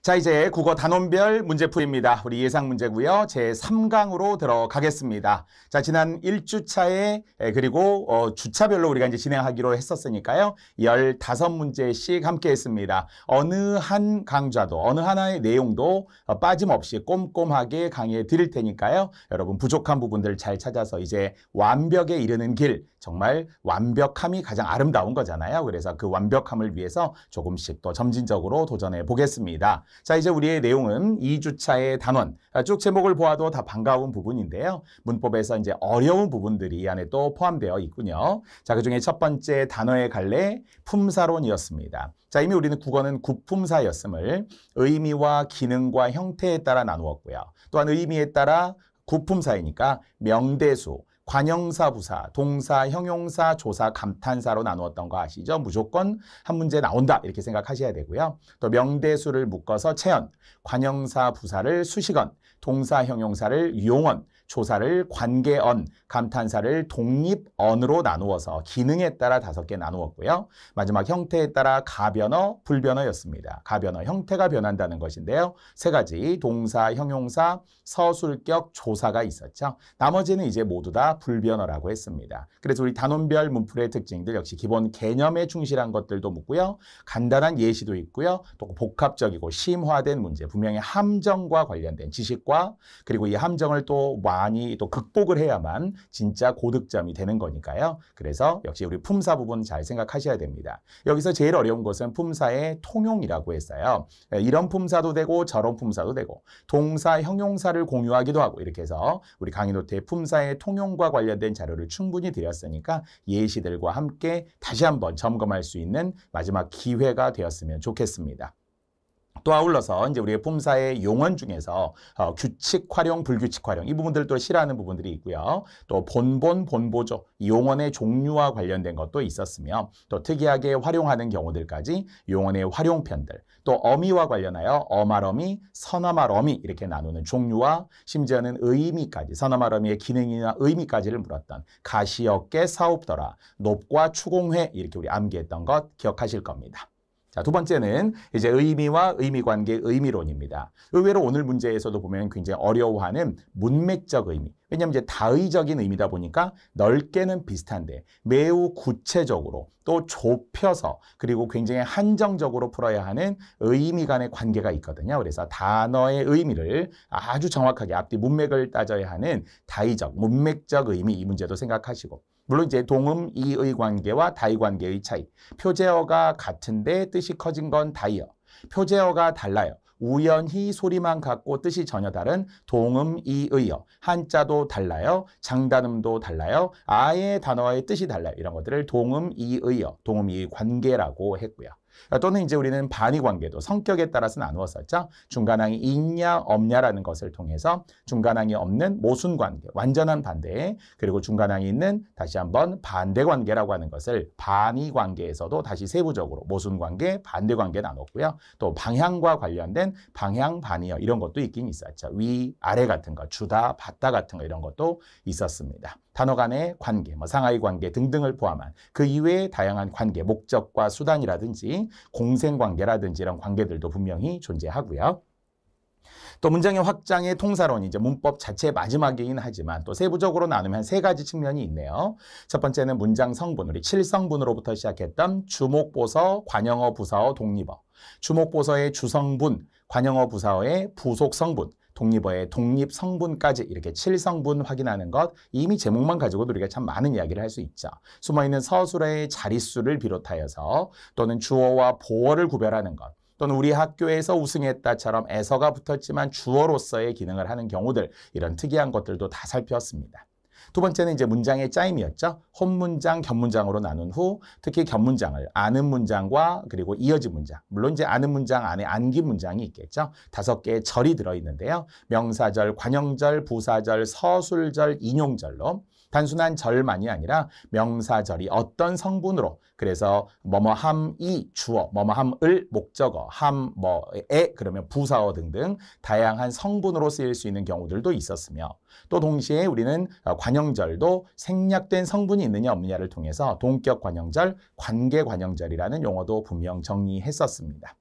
자, 이제 국어 단원별 문제풀입니다. 우리 예상 문제고요. 제3강으로 들어가겠습니다. 자, 지난 1주차에 그리고 어, 주차별로 우리가 이제 진행하기로 했었으니까요. 15문제씩 함께 했습니다. 어느 한 강좌도 어느 하나의 내용도 어, 빠짐없이 꼼꼼하게 강의해 드릴 테니까요. 여러분 부족한 부분들 잘 찾아서 이제 완벽에 이르는 길 정말 완벽함이 가장 아름다운 거잖아요. 그래서 그 완벽함을 위해서 조금씩 또 점진적으로 도전해 보겠습니다. 자, 이제 우리의 내용은 2주차의 단원. 쭉 제목을 보아도 다 반가운 부분인데요. 문법에서 이제 어려운 부분들이 안에 또 포함되어 있군요. 자, 그 중에 첫 번째 단어의 갈래 품사론이었습니다. 자, 이미 우리는 국어는 구품사였음을 의미와 기능과 형태에 따라 나누었고요. 또한 의미에 따라 구품사이니까 명대수, 관형사 부사, 동사, 형용사, 조사, 감탄사로 나누었던 거 아시죠? 무조건 한 문제 나온다 이렇게 생각하셔야 되고요. 또 명대수를 묶어서 체언, 관형사 부사를 수식언, 동사, 형용사를 유용언, 조사를 관계언, 감탄사를 독립언으로 나누어서 기능에 따라 다섯 개 나누었고요. 마지막 형태에 따라 가변어, 불변어였습니다. 가변어 형태가 변한다는 것인데요. 세 가지 동사, 형용사, 서술격, 조사가 있었죠. 나머지는 이제 모두 다 불변어라고 했습니다. 그래서 우리 단원별 문풀의 특징들 역시 기본 개념에 충실한 것들도 묻고요. 간단한 예시도 있고요. 또 복합적이고 심화된 문제, 분명히 함정과 관련된 지식과 그리고 이 함정을 또 많이 또 극복을 해야만 진짜 고득점이 되는 거니까요. 그래서 역시 우리 품사 부분 잘 생각하셔야 됩니다. 여기서 제일 어려운 것은 품사의 통용이라고 했어요. 예, 이런 품사도 되고 저런 품사도 되고 동사, 형용사를 공유하기도 하고 이렇게 해서 우리 강의노트에 품사의 통용과 관련된 자료를 충분히 드렸으니까 예시들과 함께 다시 한번 점검할 수 있는 마지막 기회가 되었으면 좋겠습니다. 또 아울러서 이제 우리의 품사의 용언 중에서 어, 규칙 활용, 불규칙 활용 이부분들도 싫어하는 부분들이 있고요. 또 본본, 본보조, 용언의 종류와 관련된 것도 있었으며 또 특이하게 활용하는 경우들까지 용언의 활용편들 또 어미와 관련하여 어마러미, 선어마러미 이렇게 나누는 종류와 심지어는 의미까지 선어마러미의 기능이나 의미까지를 물었던 가시역계 사업더라, 높과 추공회 이렇게 우리 암기했던 것 기억하실 겁니다. 자, 두 번째는 이제 의미와 의미관계 의미론입니다. 의외로 오늘 문제에서도 보면 굉장히 어려워하는 문맥적 의미. 왜냐하면 이제 다의적인 의미다 보니까 넓게는 비슷한데 매우 구체적으로 또 좁혀서 그리고 굉장히 한정적으로 풀어야 하는 의미 간의 관계가 있거든요. 그래서 단어의 의미를 아주 정확하게 앞뒤 문맥을 따져야 하는 다의적, 문맥적 의미 이 문제도 생각하시고 물론 이제 동음 이의 관계와 다의 관계의 차이. 표제어가 같은데 뜻이 커진 건 다이어. 표제어가 달라요. 우연히 소리만 같고 뜻이 전혀 다른 동음 이의어. 한자도 달라요. 장단음도 달라요. 아예 단어의 뜻이 달라요. 이런 것들을 동음 이의어, 동음 이의 관계라고 했고요. 그러니까 또는 이제 우리는 반의 관계도 성격에 따라서 나누었었죠. 중간항이 있냐 없냐라는 것을 통해서 중간항이 없는 모순 관계, 완전한 반대, 그리고 중간항이 있는 다시 한번 반대 관계라고 하는 것을 반의 관계에서도 다시 세부적으로 모순 관계, 반대 관계 나눴고요. 또 방향과 관련된 방향, 반이어 이런 것도 있긴 있었죠. 위, 아래 같은 거, 주다, 받다 같은 거 이런 것도 있었습니다. 단어 간의 관계, 뭐 상하이 관계 등등을 포함한 그 이외의 다양한 관계, 목적과 수단이라든지 공생 관계라든지 이런 관계들도 분명히 존재하고요. 또 문장의 확장의 통사론이 이제 문법 자체 의 마지막이긴 하지만 또 세부적으로 나누면 세 가지 측면이 있네요. 첫 번째는 문장 성분, 우리 7성분으로부터 시작했던 주목보서, 관영어, 부사어, 독립어. 주목보서의 주성분, 관영어 부사어의 부속성분, 독립어의 독립 성분까지 이렇게 7성분 확인하는 것 이미 제목만 가지고도 우리가 참 많은 이야기를 할 수 있죠. 숨어있는 서술의 어 자릿수를 비롯하여서 또는 주어와 보어를 구별하는 것 또는 우리 학교에서 우승했다처럼 애서가 붙었지만 주어로서의 기능을 하는 경우들 이런 특이한 것들도 다 살펴봤습니다. 두 번째는 이제 문장의 짜임이었죠. 혼문장, 견문장으로 나눈 후 특히 견문장을 아는 문장과 그리고 이어진 문장. 물론 이제 아는 문장 안에 안기 문장이 있겠죠. 다섯 개의 절이 들어있는데요. 명사절, 관형절, 부사절, 서술절, 인용절로 단순한 절만이 아니라 명사절이 어떤 성분으로 그래서 뭐뭐함이 주어, 뭐뭐함을 목적어, 함, 뭐에 그러면 부사어 등등 다양한 성분으로 쓰일 수 있는 경우들도 있었으며 또 동시에 우리는 관형절도 생략된 성분이 있느냐 없느냐를 통해서 동격 관형절, 관계 관형절이라는 용어도 분명 정리했었습니다.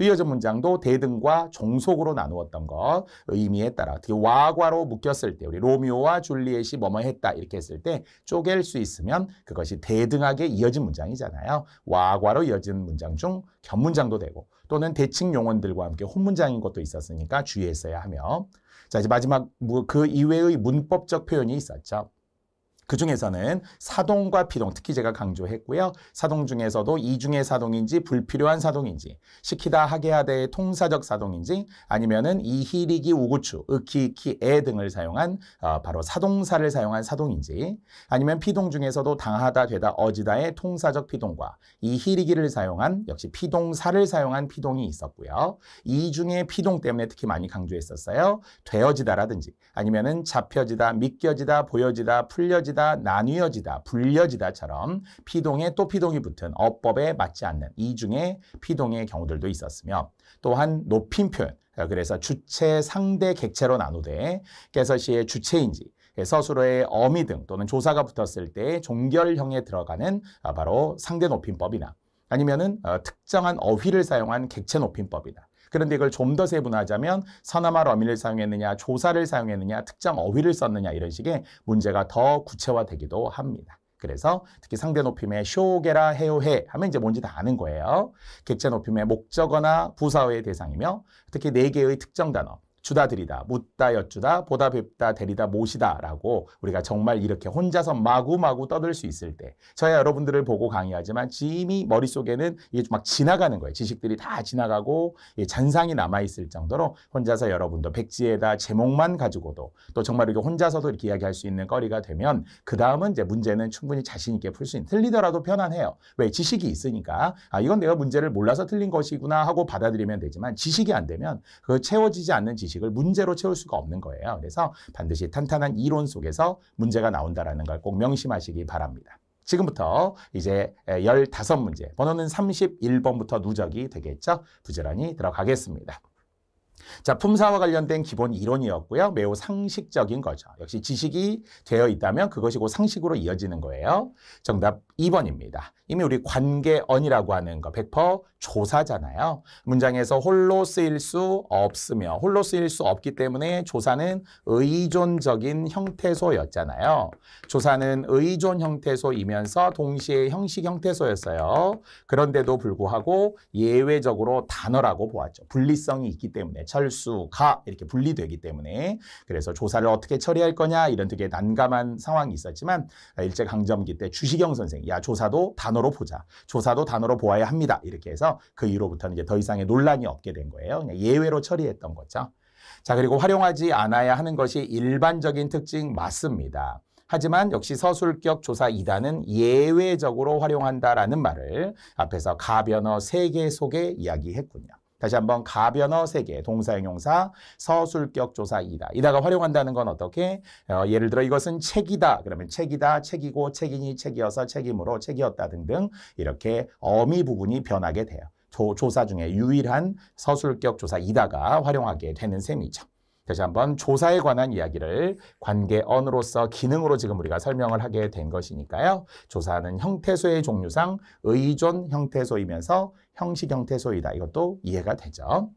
또 이어진 문장도 대등과 종속으로 나누었던 것 의미에 따라 어떻게 와과로 묶였을 때 우리 로미오와 줄리엣이 뭐뭐 했다 이렇게 했을 때 쪼갤 수 있으면 그것이 대등하게 이어진 문장이잖아요. 와과로 이어진 문장 중 견문장도 되고 또는 대칭 용언들과 함께 혼문장인 것도 있었으니까 주의했어야 하며 자 이제 마지막 뭐 그 이외의 문법적 표현이 있었죠. 그 중에서는 사동과 피동 특히 제가 강조했고요. 사동 중에서도 이중의 사동인지 불필요한 사동인지 시키다 하게 하대의 통사적 사동인지 아니면은 이히리기 우구추 으키키 에 등을 사용한 어, 바로 사동사를 사용한 사동인지 아니면 피동 중에서도 당하다 되다 어지다의 통사적 피동과 이히리기를 사용한 역시 피동사를 사용한 피동이 있었고요. 이중의 피동 때문에 특히 많이 강조했었어요. 되어지다라든지 아니면은 잡혀지다 믿겨지다 보여지다 풀려지다 합쳐다 나뉘어지다, 불려지다처럼 피동에 또 피동이 붙은 어법에 맞지 않는 이중의 피동의 경우들도 있었으며 또한 높임 표현, 그래서 주체, 상대, 객체로 나누되 개설시의 주체인지 서술어의 어미 등 또는 조사가 붙었을 때 종결형에 들어가는 바로 상대 높임법이나 아니면은 어, 특정한 어휘를 사용한 객체 높임법이나 그런데 이걸 좀 더 세분화하자면 산화말 어미를 사용했느냐, 조사를 사용했느냐, 특정 어휘를 썼느냐 이런 식의 문제가 더 구체화되기도 합니다. 그래서 특히 상대 높임의 쇼게라 해요해 하면 이제 뭔지 다 아는 거예요. 객체 높임의 목적어나 부사어의 대상이며 특히 네 개의 특정 단어 주다 드리다, 묻다 여쭈다, 보다 뵙다, 데리다 모시다라고 우리가 정말 이렇게 혼자서 마구마구 떠들 수 있을 때 저야 여러분들을 보고 강의하지만 짐이 머릿속에는 이게 막 지나가는 거예요. 지식들이 다 지나가고 예, 잔상이 남아있을 정도로 혼자서 여러분도 백지에다 제목만 가지고도 또 정말 이렇게 혼자서도 이렇게 이야기할 수 있는 거리가 되면 그 다음은 이제 문제는 충분히 자신 있게 풀 수 있는 틀리더라도 편안해요. 왜? 지식이 있으니까 아 이건 내가 문제를 몰라서 틀린 것이구나 하고 받아들이면 되지만 지식이 안 되면 그 채워지지 않는 지식 지식을 문제로 채울 수가 없는 거예요. 그래서 반드시 탄탄한 이론 속에서 문제가 나온다라는 걸 꼭 명심하시기 바랍니다. 지금부터 이제 15문제, 번호는 31번부터 누적이 되겠죠. 부지런히 들어가겠습니다. 자, 품사와 관련된 기본 이론이었고요. 매우 상식적인 거죠. 역시 지식이 되어 있다면 그것이 고 상식으로 이어지는 거예요. 정답 2번입니다. 이미 우리 관계언이라고 하는 거 100% 조사잖아요. 문장에서 홀로 쓰일 수 없으며 홀로 쓰일 수 없기 때문에 조사는 의존적인 형태소였잖아요. 조사는 의존 형태소이면서 동시에 형식 형태소였어요. 그런데도 불구하고 예외적으로 단어라고 보았죠. 분리성이 있기 때문에 철수, 가 이렇게 분리되기 때문에 그래서 조사를 어떻게 처리할 거냐 이런 되게 난감한 상황이 있었지만 일제강점기 때 주시경 선생이 야 조사도 단어로 보자. 조사도 단어로 보아야 합니다. 이렇게 해서 그 이후로부터는 이제 더 이상의 논란이 없게 된 거예요. 그냥 예외로 처리했던 거죠. 자 그리고 활용하지 않아야 하는 것이 일반적인 특징 맞습니다. 하지만 역시 서술격 조사 이단은 예외적으로 활용한다라는 말을 앞에서 가변어 세개 속에 이야기했군요. 다시 한번 가변어 세개 동사형용사 서술격 조사 이다. 이다가 활용한다는 건 어떻게? 어, 예를 들어 이것은 책이다. 그러면 책이다, 책이고 책이니 책이어서 책임으로 책이었다 등등 이렇게 어미 부분이 변하게 돼요. 조, 조사 중에 유일한 서술격 조사 이다가 활용하게 되는 셈이죠. 다시 한번 조사에 관한 이야기를 관계언으로서 기능으로 지금 우리가 설명을 하게 된 것이니까요. 조사는 형태소의 종류상 의존 형태소이면서 형식 형태소이다. 이것도 이해가 되죠.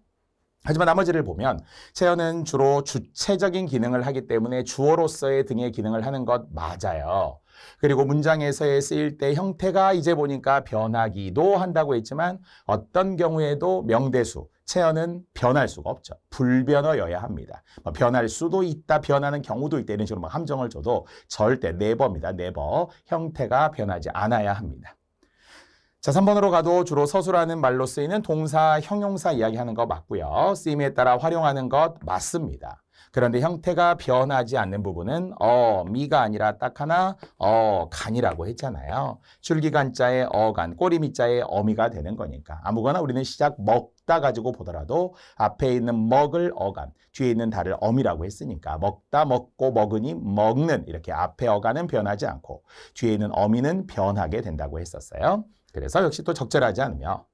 하지만 나머지를 보면 체어는 주로 주체적인 기능을 하기 때문에 주어로서의 등의 기능을 하는 것 맞아요. 그리고 문장에서의 쓰일 때 형태가 이제 보니까 변하기도 한다고 했지만 어떤 경우에도 명대수, 체어은 변할 수가 없죠. 불변어여야 합니다. 뭐 변할 수도 있다, 변하는 경우도 있다 이런 식으로 막 함정을 줘도 절대 네버입니다. 네버 형태가 변하지 않아야 합니다. 자, 3번으로 가도 주로 서술하는 말로 쓰이는 동사, 형용사 이야기하는 거 맞고요. 쓰임에 따라 활용하는 것 맞습니다. 그런데 형태가 변하지 않는 부분은 어, 미가 아니라 딱 하나 어, 간이라고 했잖아요. 줄기간자의 어간, 꼬리미자의 어미가 되는 거니까. 아무거나 우리는 시작 먹다 가지고 보더라도 앞에 있는 먹을 어간, 뒤에 있는 달을 어미라고 했으니까 먹다 먹고 먹으니 먹는 이렇게 앞에 어간은 변하지 않고 뒤에 있는 어미는 변하게 된다고 했었어요. 그래서 역시 또 적절하지 않으며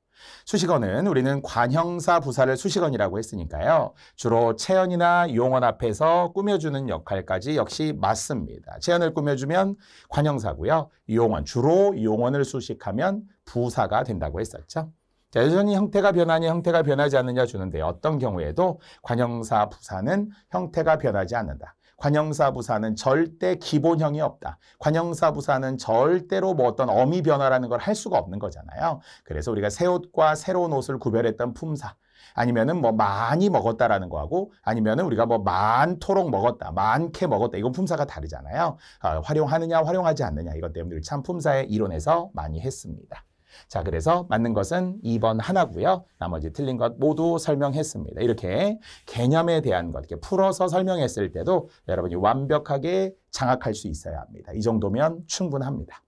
수식어는 우리는 관형사 부사를 수식어이라고 했으니까요. 주로 체언이나 용언 앞에서 꾸며주는 역할까지 역시 맞습니다. 체언을 꾸며주면 관형사고요. 용언, 주로 용언을 수식하면 부사가 된다고 했었죠. 자, 여전히 형태가 변하니 형태가 변하지 않느냐 주는데 어떤 경우에도 관형사 부사는 형태가 변하지 않는다. 관형사 부사는 절대 기본형이 없다. 관형사 부사는 절대로 뭐 어떤 어미 변화라는 걸 할 수가 없는 거잖아요. 그래서 우리가 새 옷과 새로운 옷을 구별했던 품사. 아니면은 뭐 많이 먹었다라는 거하고 아니면은 우리가 뭐 많도록 먹었다, 많게 먹었다. 이건 품사가 다르잖아요. 어, 활용하느냐, 활용하지 않느냐 이것 때문에 참 품사의 이론에서 많이 했습니다. 자, 그래서 맞는 것은 2번 하나고요. 나머지 틀린 것 모두 설명했습니다. 이렇게 개념에 대한 것, 이렇게 풀어서 설명했을 때도 여러분이 완벽하게 장악할 수 있어야 합니다. 이 정도면 충분합니다.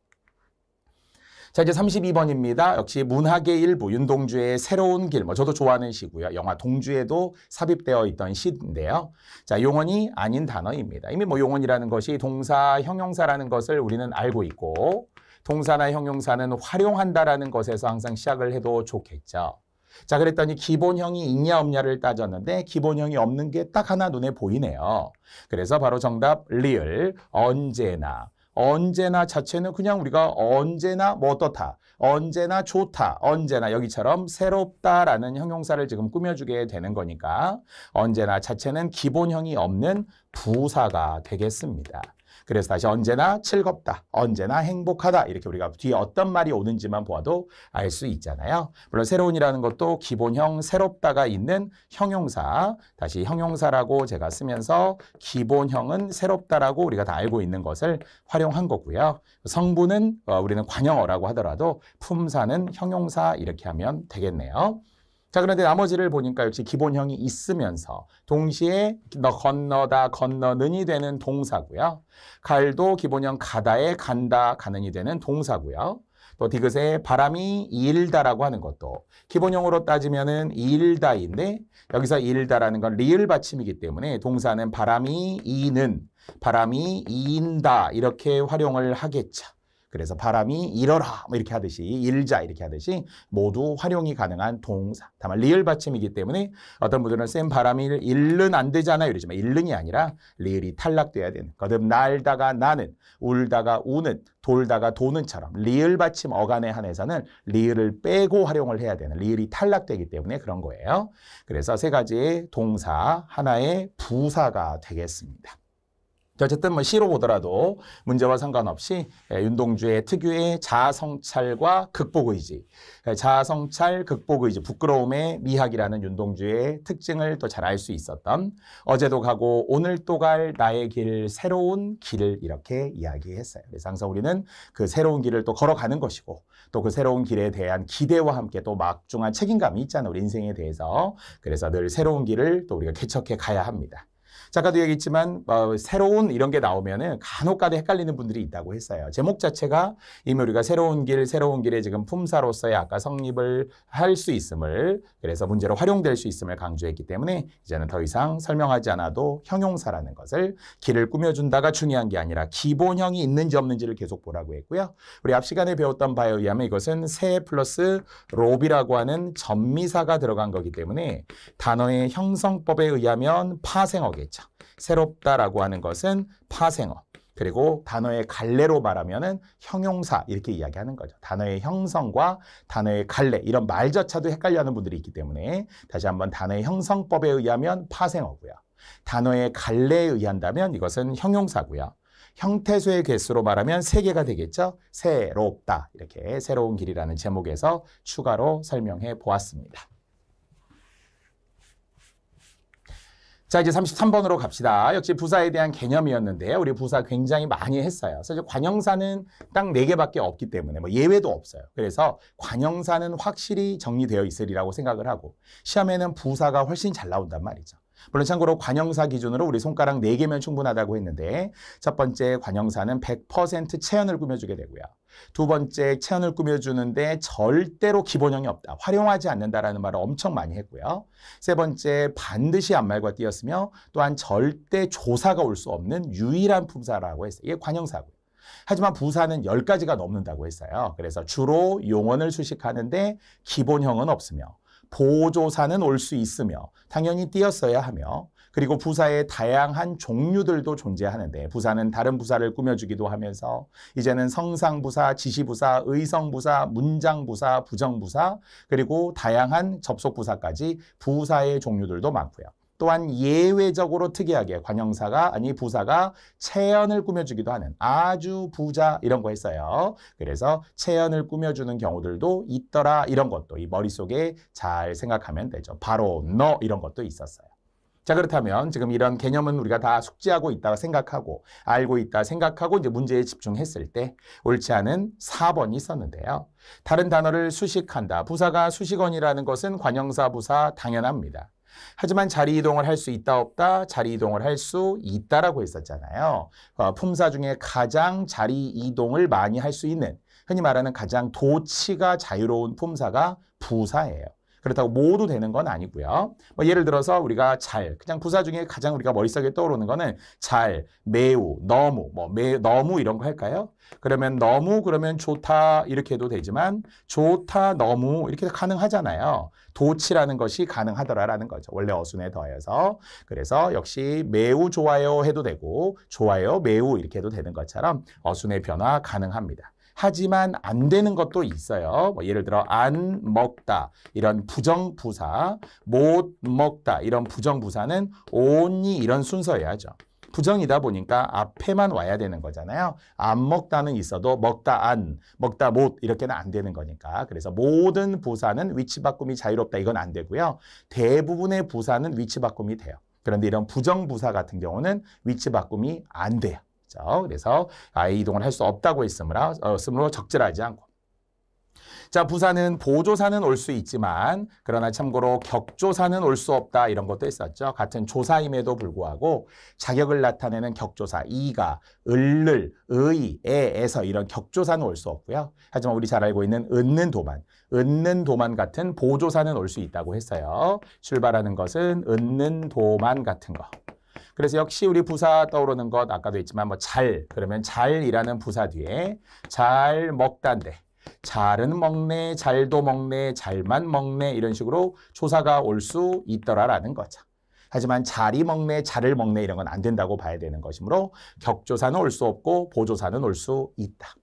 자, 이제 32번입니다. 역시 문학의 일부, 윤동주의 새로운 길, 뭐 저도 좋아하는 시고요. 영화 동주에도 삽입되어 있던 시인데요. 자, 용언이 아닌 단어입니다. 이미 뭐 용언이라는 것이 동사, 형용사라는 것을 우리는 알고 있고, 동사나 형용사는 활용한다라는 것에서 항상 시작을 해도 좋겠죠. 자, 그랬더니 기본형이 있냐 없냐를 따졌는데 기본형이 없는 게 딱 하나 눈에 보이네요. 그래서 바로 정답 리을 언제나 언제나 자체는 그냥 우리가 언제나 뭐 어떻다, 언제나 좋다, 언제나 여기처럼 새롭다라는 형용사를 지금 꾸며주게 되는 거니까 언제나 자체는 기본형이 없는 부사가 되겠습니다. 그래서 다시 언제나 즐겁다, 언제나 행복하다 이렇게 우리가 뒤에 어떤 말이 오는지만 보아도 알 수 있잖아요. 물론 새로운이라는 것도 기본형 새롭다가 있는 형용사, 다시 형용사라고 제가 쓰면서 기본형은 새롭다라고 우리가 다 알고 있는 것을 활용한 거고요. 성분은 어, 우리는 관형어라고 하더라도 품사는 형용사 이렇게 하면 되겠네요. 자, 그런데 나머지를 보니까 역시 기본형이 있으면서 동시에 너 건너다 건너는이 되는 동사고요. 갈도 기본형 가다에 간다 가는이 되는 동사고요. 또디귿에 바람이 일다라고 하는 것도 기본형으로 따지면은 일다인데 여기서 일다라는 건 리을 받침이기 때문에 동사는 바람이 이는 바람이 이인다 이렇게 활용을 하겠죠. 그래서 바람이 일어라 뭐 이렇게 하듯이 일자 이렇게 하듯이 모두 활용이 가능한 동사. 다만 리을 받침이기 때문에 어떤 분들은 쌤 바람이 일른 안 되잖아요 이러지만 일른이 아니라 리을이 탈락돼야 되는 거듭 날다가 나는 울다가 우는 돌다가 도는처럼 리을 받침 어간에 한해서는 리을을 빼고 활용을 해야 되는 리을이 탈락되기 때문에 그런 거예요. 그래서 세 가지의 동사 하나의 부사가 되겠습니다. 어쨌든 뭐 시로 보더라도 문제와 상관없이 예, 윤동주의 특유의 자성찰과 극복의지, 예, 자성찰, 극복의지, 부끄러움의 미학이라는 윤동주의 특징을 또 잘 알 수 있었던 어제도 가고 오늘 또 갈 나의 길, 새로운 길을 이렇게 이야기했어요. 그래서 항상 우리는 그 새로운 길을 또 걸어가는 것이고 또 그 새로운 길에 대한 기대와 함께 또 막중한 책임감이 있잖아요. 우리 인생에 대해서. 그래서 늘 새로운 길을 또 우리가 개척해 가야 합니다. 아까도 얘기했지만 어, 새로운 이런 게 나오면은 간혹가다 헷갈리는 분들이 있다고 했어요. 제목 자체가 이미 우리가 새로운 길, 새로운 길에 지금 품사로서의 아까 성립을 할 수 있음을 그래서 문제로 활용될 수 있음을 강조했기 때문에 이제는 더 이상 설명하지 않아도 형용사라는 것을 길을 꾸며준다가 중요한 게 아니라 기본형이 있는지 없는지를 계속 보라고 했고요. 우리 앞 시간에 배웠던 바에 의하면 이것은 새 플러스 로비라고 하는 전미사가 들어간 거기 때문에 단어의 형성법에 의하면 파생어겠죠. 새롭다라고 하는 것은 파생어. 그리고 단어의 갈래로 말하면은 형용사 이렇게 이야기하는 거죠. 단어의 형성과 단어의 갈래 이런 말조차도 헷갈려하는 분들이 있기 때문에 다시 한번 단어의 형성법에 의하면 파생어고요. 단어의 갈래에 의한다면 이것은 형용사고요. 형태수의 개수로 말하면 세 개가 되겠죠. 새롭다 이렇게 새로운 길이라는 제목에서 추가로 설명해 보았습니다. 자, 이제 33번으로 갑시다. 역시 부사에 대한 개념이었는데 요 우리 부사 굉장히 많이 했어요. 사실 관형사는 딱 4개밖에 없기 때문에 뭐 예외도 없어요. 그래서 관형사는 확실히 정리되어 있으리라고 생각을 하고 시험에는 부사가 훨씬 잘 나온단 말이죠. 물론 참고로 관형사 기준으로 우리 손가락 4개면 충분하다고 했는데 첫 번째 관형사는 100% 체연을 꾸며주게 되고요. 두 번째 체연을 꾸며주는데 절대로 기본형이 없다. 활용하지 않는다라는 말을 엄청 많이 했고요. 세 번째 반드시 앞말과 띄었으며 또한 절대 조사가 올 수 없는 유일한 품사라고 했어요. 이게 관형사고요. 하지만 부사는 10가지가 넘는다고 했어요. 그래서 주로 용언을 수식하는데 기본형은 없으며 보조사는 올 수 있으며 당연히 띄었어야 하며 그리고 부사의 다양한 종류들도 존재하는데 부사는 다른 부사를 꾸며주기도 하면서 이제는 성상부사, 지시부사, 의성부사, 문장부사, 부정부사 그리고 다양한 접속부사까지 부사의 종류들도 많고요. 또한 예외적으로 특이하게 관형사가 아니 부사가 체연을 꾸며주기도 하는 아주 부자 이런 거 했어요. 그래서 체연을 꾸며주는 경우들도 있더라 이런 것도 이 머릿속에 잘 생각하면 되죠. 바로 너 이런 것도 있었어요. 자 그렇다면 지금 이런 개념은 우리가 다 숙지하고 있다고 생각하고 알고 있다 생각하고 이제 문제에 집중했을 때 옳지 않은 4번이 있었는데요. 다른 단어를 수식한다. 부사가 수식언이라는 것은 관형사 부사 당연합니다. 하지만 자리 이동을 할 수 있다 없다 자리 이동을 할 수 있다라고 했었잖아요. 어, 품사 중에 가장 자리 이동을 많이 할 수 있는 흔히 말하는 가장 도치가 자유로운 품사가 부사예요. 그렇다고 모두 되는 건 아니고요. 뭐 예를 들어서 우리가 잘, 그냥 부사 중에 가장 우리가 머릿속에 떠오르는 거는 잘, 매우, 너무, 뭐 매, 너무 이런 거 할까요? 그러면 너무 그러면 좋다 이렇게 해도 되지만 좋다, 너무 이렇게 가능하잖아요. 도치라는 것이 가능하더라라는 거죠. 원래 어순에 더해서. 그래서 역시 매우 좋아요 해도 되고 좋아요, 매우 이렇게 해도 되는 것처럼 어순의 변화 가능합니다. 하지만 안 되는 것도 있어요. 뭐 예를 들어 안 먹다 이런 부정부사, 못 먹다 이런 부정부사는 only 이런 순서여야죠. 부정이다 보니까 앞에만 와야 되는 거잖아요. 안 먹다는 있어도 먹다 안, 먹다 못 이렇게는 안 되는 거니까. 그래서 모든 부사는 위치 바꿈이 자유롭다 이건 안 되고요. 대부분의 부사는 위치 바꿈이 돼요. 그런데 이런 부정부사 같은 경우는 위치 바꿈이 안 돼요. 있죠. 그래서 아예 이동을 할 수 없다고 했으므로, 어, 으므로 적절하지 않고. 자, 부사는 보조사는 올 수 있지만 그러나 참고로 격조사는 올 수 없다 이런 것도 있었죠. 같은 조사임에도 불구하고 자격을 나타내는 격조사 이가, 을를, 의, 에에서 이런 격조사는 올 수 없고요. 하지만 우리 잘 알고 있는 은는 도만, 은는 도만 같은 보조사는 올 수 있다고 했어요. 출발하는 것은 은는 도만 같은 거. 그래서 역시 우리 부사 떠오르는 것 아까도 했지만뭐 잘 그러면 잘이라는 부사 뒤에 잘 먹다인데 잘은 먹네, 잘도 먹네, 잘만 먹네 이런 식으로 조사가 올 수 있더라라는 거죠. 하지만 자리 먹네, 자를 먹네 이런 건 안 된다고 봐야 되는 것이므로 격조사는 올 수 없고 보조사는 올 수 있다.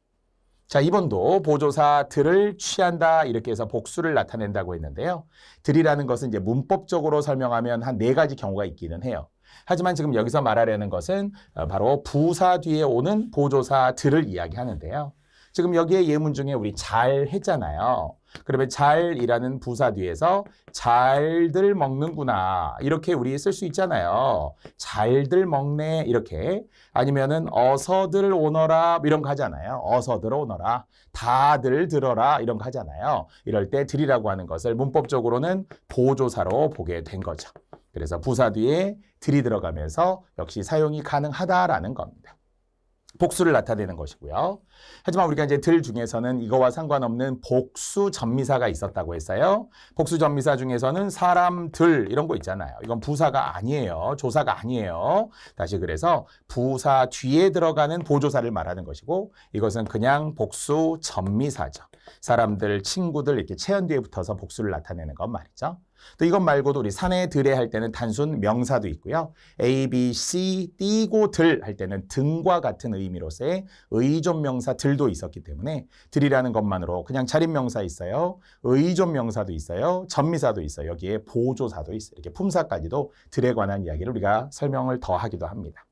자, 이번도 보조사들을 취한다 이렇게 해서 복수를 나타낸다고 했는데요. 들이라는 것은 이제 문법적으로 설명하면 한 네 가지 경우가 있기는 해요. 하지만 지금 여기서 말하려는 것은 어, 바로 부사 뒤에 오는 보조사들을 이야기하는데요. 지금 여기에 예문 중에 우리 잘 했잖아요. 그러면 잘이라는 부사 뒤에서 잘들 먹는구나 이렇게 우리 쓸 수 있잖아요. 잘들 먹네 이렇게 아니면은 어서들 오너라 이런 거 하잖아요. 어서들 오너라 다들 들어라 이런 거 하잖아요. 이럴 때 들이라고 하는 것을 문법적으로는 보조사로 보게 된 거죠. 그래서 부사 뒤에 들이 들어가면서 역시 사용이 가능하다라는 겁니다. 복수를 나타내는 것이고요. 하지만 우리가 이제 들 중에서는 이거와 상관없는 복수 전미사가 있었다고 했어요. 복수 전미사 중에서는 사람들 이런 거 있잖아요. 이건 부사가 아니에요. 조사가 아니에요. 다시 그래서 부사 뒤에 들어가는 보조사를 말하는 것이고 이것은 그냥 복수 전미사죠. 사람들, 친구들 이렇게 체현 뒤에 붙어서 복수를 나타내는 것 말이죠. 또 이것 말고도 우리 사내 들에 할 때는 단순 명사도 있고요. A, B, C, 띄고 들 할 때는 등과 같은 의미로서의 의존 명사 들도 있었기 때문에 들이라는 것만으로 그냥 자립 명사 있어요. 의존 명사도 있어요. 전미사도 있어요. 여기에 보조사도 있어요. 이렇게 품사까지도 들에 관한 이야기를 우리가 설명을 더 하기도 합니다.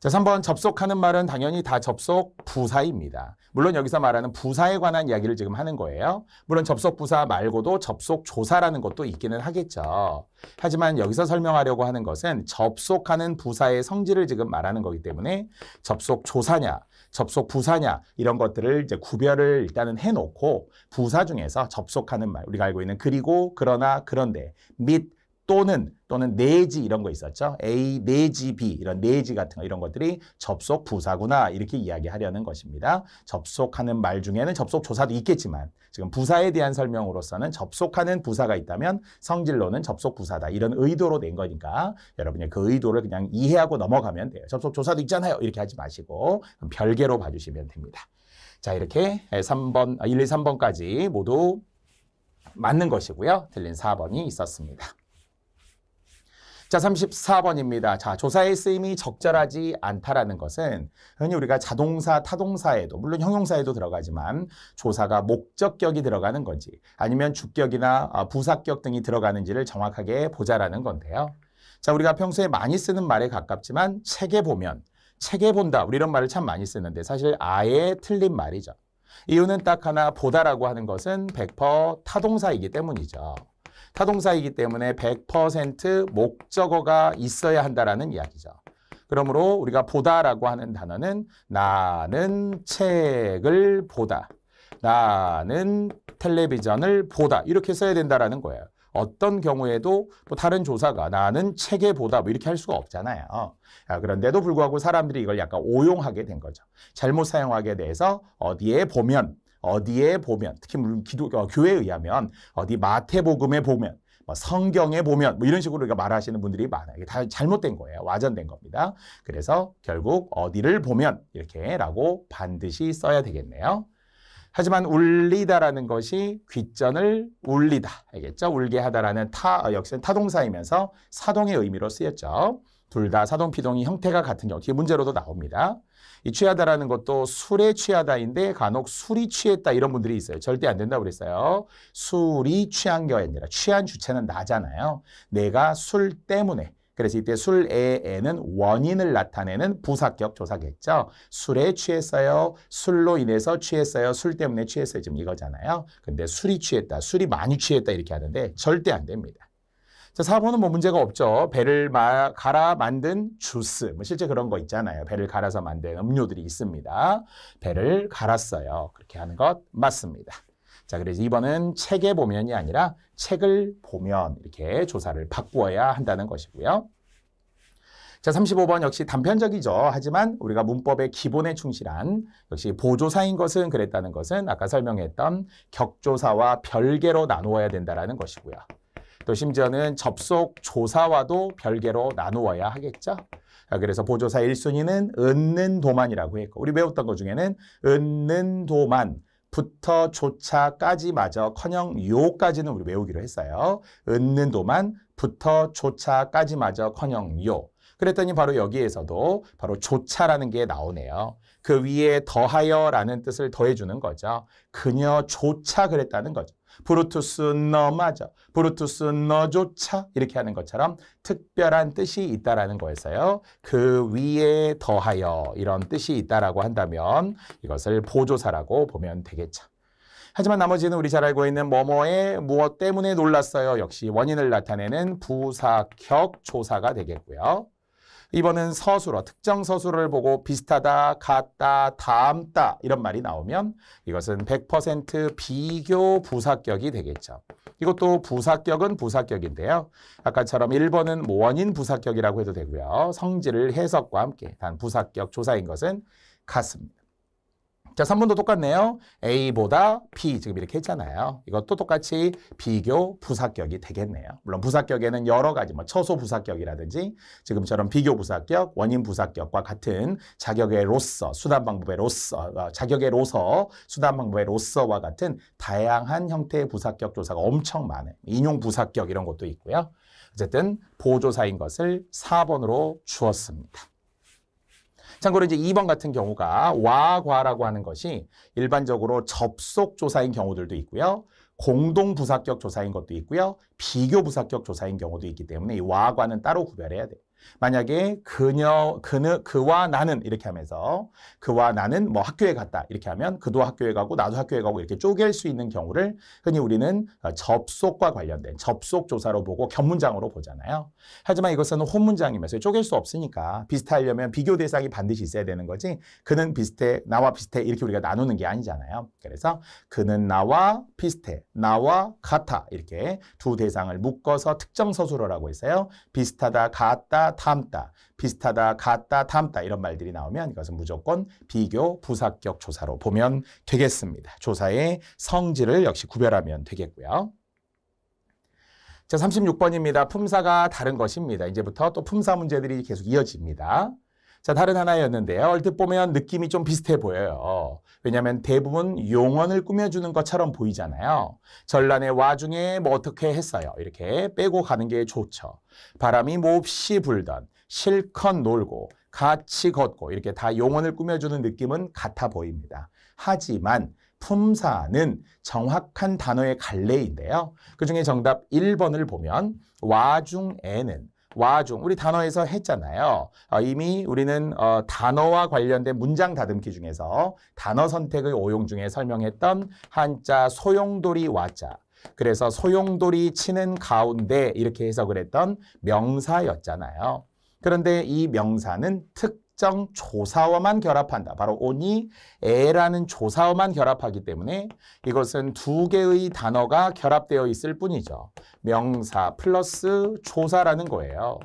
자, 3번 접속하는 말은 당연히 다 접속 부사입니다. 물론 여기서 말하는 부사에 관한 이야기를 지금 하는 거예요. 물론 접속 부사 말고도 접속 조사라는 것도 있기는 하겠죠. 하지만 여기서 설명하려고 하는 것은 접속하는 부사의 성질을 지금 말하는 거기 때문에 접속 조사냐, 접속 부사냐 이런 것들을 이제 구별을 일단은 해 놓고 부사 중에서 접속하는 말 우리가 알고 있는 그리고, 그러나, 그런데 및 또는 또는 내지 이런 거 있었죠. A 내지 B 이런 내지 같은 거 이런 것들이 접속 부사구나 이렇게 이야기하려는 것입니다. 접속하는 말 중에는 접속 조사도 있겠지만 지금 부사에 대한 설명으로서는 접속하는 부사가 있다면 성질로는 접속 부사다 이런 의도로 낸 거니까 여러분이 그 의도를 그냥 이해하고 넘어가면 돼요. 접속 조사도 있잖아요. 이렇게 하지 마시고 별개로 봐주시면 됩니다. 자 이렇게 3번 1, 아, 2, 3번까지 모두 맞는 것이고요. 틀린 4번이 있었습니다. 자, 34번입니다. 자, 조사의 쓰임이 적절하지 않다라는 것은 흔히 우리가 자동사, 타동사에도 물론 형용사에도 들어가지만 조사가 목적격이 들어가는 건지 아니면 주격이나 아, 부사격 등이 들어가는지를 정확하게 보자라는 건데요. 자, 우리가 평소에 많이 쓰는 말에 가깝지만 책에 보면 책에 본다. 우리 이런 말을 참 많이 쓰는데 사실 아예 틀린 말이죠. 이유는 딱 하나 보다라고 하는 것은 100% 타동사이기 때문이죠. 타동사이기 때문에 100% 목적어가 있어야 한다라는 이야기죠. 그러므로 우리가 보다라고 하는 단어는 나는 책을 보다. 나는 텔레비전을 보다. 이렇게 써야 된다라는 거예요. 어떤 경우에도 뭐 다른 조사가 나는 책에 보다 뭐 이렇게 할 수가 없잖아요. 아, 그런데도 불구하고 사람들이 이걸 약간 오용하게 된 거죠. 잘못 사용하게 돼서 어디에 보면 어디에 보면 특히 물론 기도교 어, 교회에 의하면 어디 마태복음에 보면 뭐 성경에 보면 뭐 이런 식으로 우리가 말하시는 분들이 많아요. 이게 다 잘못된 거예요. 와전된 겁니다. 그래서 결국 어디를 보면 이렇게라고 반드시 써야 되겠네요. 하지만 울리다라는 것이 귀전을 울리다 알겠죠? 울게 하다라는 타 어, 역시는 타동사이면서 사동의 의미로 쓰였죠. 둘다 사동피동이 형태가 같은 게 어떻게 문제로도 나옵니다. 이 취하다라는 것도 술에 취하다인데 간혹 술이 취했다 이런 분들이 있어요. 절대 안 된다고 그랬어요. 술이 취한 게 아니라 취한 주체는 나잖아요. 내가 술 때문에 그래서 이때 술에는 원인을 나타내는 부사격 조사겠죠. 술에 취했어요. 술로 인해서 취했어요. 술 때문에 취했어요. 지금 이거잖아요. 근데 술이 취했다. 술이 많이 취했다. 이렇게 하는데 절대 안 됩니다. 자, 4번은 뭐 문제가 없죠. 배를 마, 갈아 만든 주스. 뭐 실제 그런 거 있잖아요. 배를 갈아서 만든 음료들이 있습니다. 배를 갈았어요. 그렇게 하는 것 맞습니다. 자, 그래서 2번은 책에 보면이 아니라 책을 보면 이렇게 조사를 바꾸어야 한다는 것이고요. 자, 35번 역시 단편적이죠. 하지만 우리가 문법의 기본에 충실한 역시 보조사인 것은 그랬다는 것은 아까 설명했던 격조사와 별개로 나누어야 된다는 것이고요. 또 심지어는 접속 조사와도 별개로 나누어야 하겠죠. 그래서 보조사 1순위는 은는 도만이라고 했고 우리 배웠던 것 중에는 은는 도만 부터 조차까지마저 커녕 요까지는 우리 외우기로 했어요. 은는 도만 부터 조차까지마저 커녕 요. 그랬더니 바로 여기에서도 바로 조차라는 게 나오네요. 그 위에 더하여라는 뜻을 더해주는 거죠. 그녀조차 그랬다는 거죠. 브루투스 너마저, 브루투스 너조차 이렇게 하는 것처럼 특별한 뜻이 있다라는 거에서요. 그 위에 더하여 이런 뜻이 있다라고 한다면 이것을 보조사라고 보면 되겠죠. 하지만 나머지는 우리 잘 알고 있는 뭐뭐의 무엇 때문에 놀랐어요. 역시 원인을 나타내는 부사격 조사가 되겠고요. 이번엔 서술어, 특정 서술어를 보고 비슷하다, 같다, 닮다 이런 말이 나오면 이것은 100% 비교 부사격이 되겠죠. 이것도 부사격은 부사격인데요. 아까처럼 1번은 모원인 부사격이라고 해도 되고요. 성질을 해석과 함께 단 부사격 조사인 것은 같습니다. 자, 3번도 똑같네요. A보다 B 지금 이렇게 했잖아요. 이것도 똑같이 비교 부사격이 되겠네요. 물론 부사격에는 여러 가지 뭐 처소 부사격이라든지 지금처럼 비교 부사격, 원인 부사격과 같은 자격의로서, 수단 방법의로서, 어, 자격의로서, 수단 방법의로서와 같은 다양한 형태의 부사격 조사가 엄청 많아요. 인용 부사격 이런 것도 있고요. 어쨌든 보조사인 것을 4번으로 주었습니다. 참고로 이제 2번 같은 경우가 와과라고 하는 것이 일반적으로 접속 조사인 경우들도 있고요. 공동 부사격 조사인 것도 있고요. 비교 부사격 조사인 경우도 있기 때문에 이 와과는 따로 구별해야 돼요. 만약에 그녀, 그느, 그와 나는 이렇게 하면서 그와 나는 뭐 학교에 갔다 이렇게 하면 그도 학교에 가고 나도 학교에 가고 이렇게 쪼갤 수 있는 경우를 흔히 우리는 어, 접속과 관련된 접속 조사로 보고 견문장으로 보잖아요. 하지만 이것은 혼문장이면서 쪼갤 수 없으니까 비슷하려면 비교 대상이 반드시 있어야 되는 거지 그는 비슷해 나와 비슷해 이렇게 우리가 나누는 게 아니잖아요. 그래서 그는 나와 비슷해 나와 같아 이렇게 두 대상을 묶어서 특정 서술어라고 했어요 비슷하다 같다 다 닮다, 비슷하다, 같다, 닮다 이런 말들이 나오면 이것은 무조건 비교 부사격 조사로 보면 되겠습니다. 조사의 성질을 역시 구별하면 되겠고요. 자, 36번입니다. 품사가 다른 것입니다. 이제부터 또 품사 문제들이 계속 이어집니다. 자, 다른 하나였는데요. 얼핏 보면 느낌이 좀 비슷해 보여요. 왜냐하면 대부분 용언을 꾸며주는 것처럼 보이잖아요. 전란의 와중에 뭐 어떻게 했어요. 이렇게 빼고 가는 게 좋죠. 바람이 몹시 불던 실컷 놀고 같이 걷고 이렇게 다 용언을 꾸며주는 느낌은 같아 보입니다. 하지만 품사는 정확한 단어의 갈래인데요. 그 중에 정답 1번을 보면 와중에는 와중 우리 단어에서 했잖아요. 어, 이미 우리는 어, 단어와 관련된 문장 다듬기 중에서 단어 선택의 오용 중에 설명했던 한자 소용돌이 와자. 그래서 소용돌이 치는 가운데 이렇게 해석을 했던 명사였잖아요. 그런데 이 명사는 특 특정 조사와만 결합한다. 바로 오니, 에라는 조사와만 결합하기 때문에 이것은 두 개의 단어가 결합되어 있을 뿐이죠. 명사 플러스 조사라는 거예요.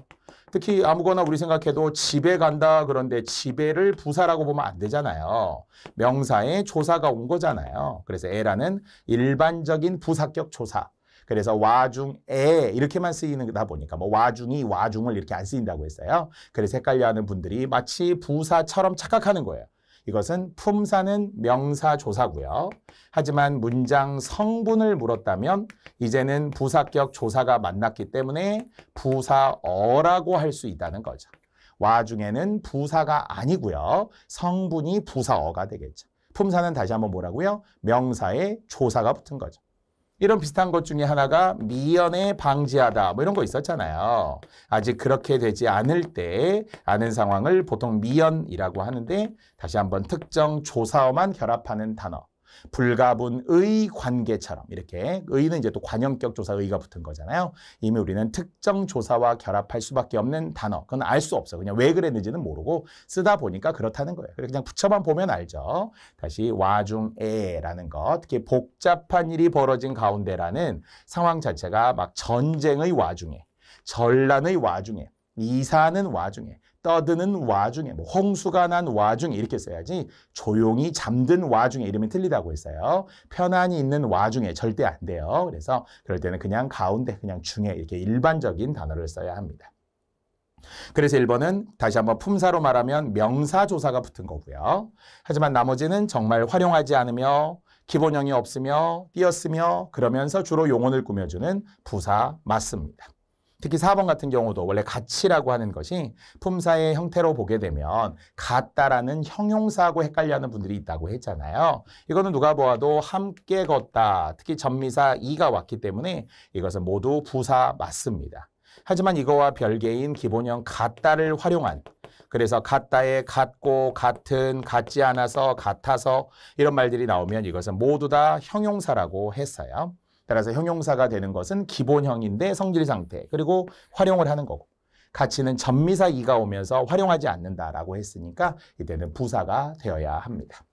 특히 아무거나 우리 생각해도 집에 간다 그런데 집에를 부사라고 보면 안 되잖아요. 명사에 조사가 온 거잖아요. 그래서 에라는 일반적인 부사격 조사. 그래서 와중에 이렇게만 쓰이는다 보니까 뭐 와중이 와중을 이렇게 안 쓰인다고 했어요. 그래서 헷갈려하는 분들이 마치 부사처럼 착각하는 거예요. 이것은 품사는 명사 조사고요. 하지만 문장 성분을 물었다면 이제는 부사격 조사가 만났기 때문에 부사어라고 할 수 있다는 거죠. 와중에는 부사가 아니고요. 성분이 부사어가 되겠죠. 품사는 다시 한번 뭐라고요? 명사에 조사가 붙은 거죠. 이런 비슷한 것 중에 하나가 미연에 방지하다 뭐 이런 거 있었잖아요. 아직 그렇게 되지 않을 때 아는 상황을 보통 미연이라고 하는데 다시 한번 특정 조사어만 결합하는 단어 불가분의 관계처럼 이렇게 의는 이제 또 관형격 조사 의가 붙은 거잖아요. 이미 우리는 특정 조사와 결합할 수밖에 없는 단어. 그건 알 수 없어. 그냥 왜 그랬는지는 모르고 쓰다 보니까 그렇다는 거예요. 그냥 붙여만 보면 알죠. 다시 와중에라는 거. 특히 복잡한 일이 벌어진 가운데라는 상황 자체가 막 전쟁의 와중에, 전란의 와중에, 이사는 와중에 떠드는 와중에, 뭐 홍수가 난 와중에 이렇게 써야지 조용히 잠든 와중에 이러면 틀리다고 했어요. 편안히 있는 와중에 절대 안 돼요. 그래서 그럴 때는 그냥 가운데, 그냥 중에 이렇게 일반적인 단어를 써야 합니다. 그래서 1번은 다시 한번 품사로 말하면 명사조사가 붙은 거고요. 하지만 나머지는 정말 활용하지 않으며 기본형이 없으며 띄었으며 그러면서 주로 용언을 꾸며주는 부사 맞습니다. 특히 4번 같은 경우도 원래 가치라고 하는 것이 품사의 형태로 보게 되면 같다라는 형용사하고 헷갈려하는 분들이 있다고 했잖아요. 이거는 누가 보아도 함께 걷다, 특히 전미사 2가 왔기 때문에 이것은 모두 부사 맞습니다. 하지만 이거와 별개인 기본형 같다를 활용한 그래서 같다에 같고 같은 같지 않아서 같아서 이런 말들이 나오면 이것은 모두 다 형용사라고 했어요. 따라서 형용사가 되는 것은 기본형인데 성질 상태 그리고 활용을 하는 거고 가치는 전미사 이가 오면서 활용하지 않는다라고 했으니까 이때는 부사가 되어야 합니다.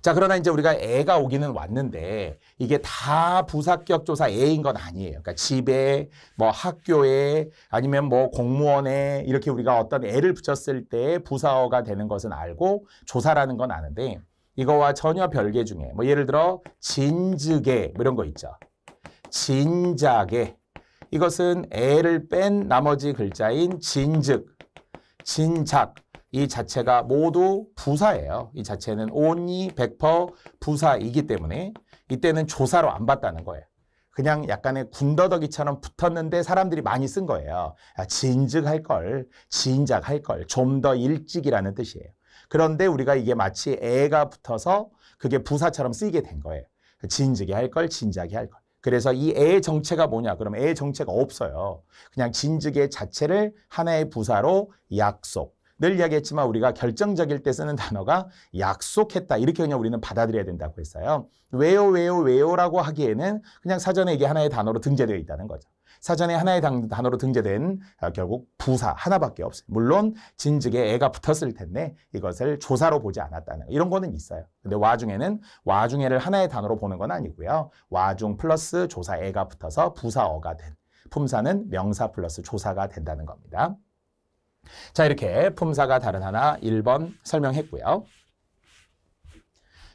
자 그러나 이제 우리가 애가 오기는 왔는데 이게 다 부사격 조사 애인 건 아니에요. 그러니까 집에 뭐 학교에 아니면 뭐 공무원에 이렇게 우리가 어떤 애를 붙였을 때 부사어가 되는 것은 알고 조사라는 건 아는데 이거와 전혀 별개 중에 뭐 예를 들어 진즉에 뭐 이런 거 있죠. 진작에 이것은 에를 뺀 나머지 글자인 진즉, 진작 이 자체가 모두 부사예요. 이 자체는 온이 100% 부사이기 때문에 이때는 조사로 안 봤다는 거예요. 그냥 약간의 군더더기처럼 붙었는데 사람들이 많이 쓴 거예요. 아, 진즉 할 걸, 진작 할 걸, 좀 더 일찍이라는 뜻이에요. 그런데 우리가 이게 마치 애가 붙어서 그게 부사처럼 쓰이게 된 거예요. 진즉에 할 걸, 진지하할 걸. 그래서 이 애의 정체가 뭐냐? 그럼 애의 정체가 없어요. 그냥 진즉의 자체를 하나의 부사로 약속. 늘 이야기했지만 우리가 결정적일 때 쓰는 단어가 약속했다. 이렇게 그냥 우리는 받아들여야 된다고 했어요. 왜요, 왜요, 왜요라고 하기에는 그냥 사전에 이게 하나의 단어로 등재되어 있다는 거죠. 사전에 하나의 단, 어로 등재된 아, 결국 부사 하나밖에 없어요. 물론 진즉에 애가 붙었을 텐데 이것을 조사로 보지 않았다는 이런 거는 있어요. 근데 와중에는 와중에를 하나의 단어로 보는 건 아니고요. 와중 플러스 조사 애가 붙어서 부사어가 된 품사는 명사 플러스 조사가 된다는 겁니다. 자 이렇게 품사가 다른 하나 1번 설명했고요.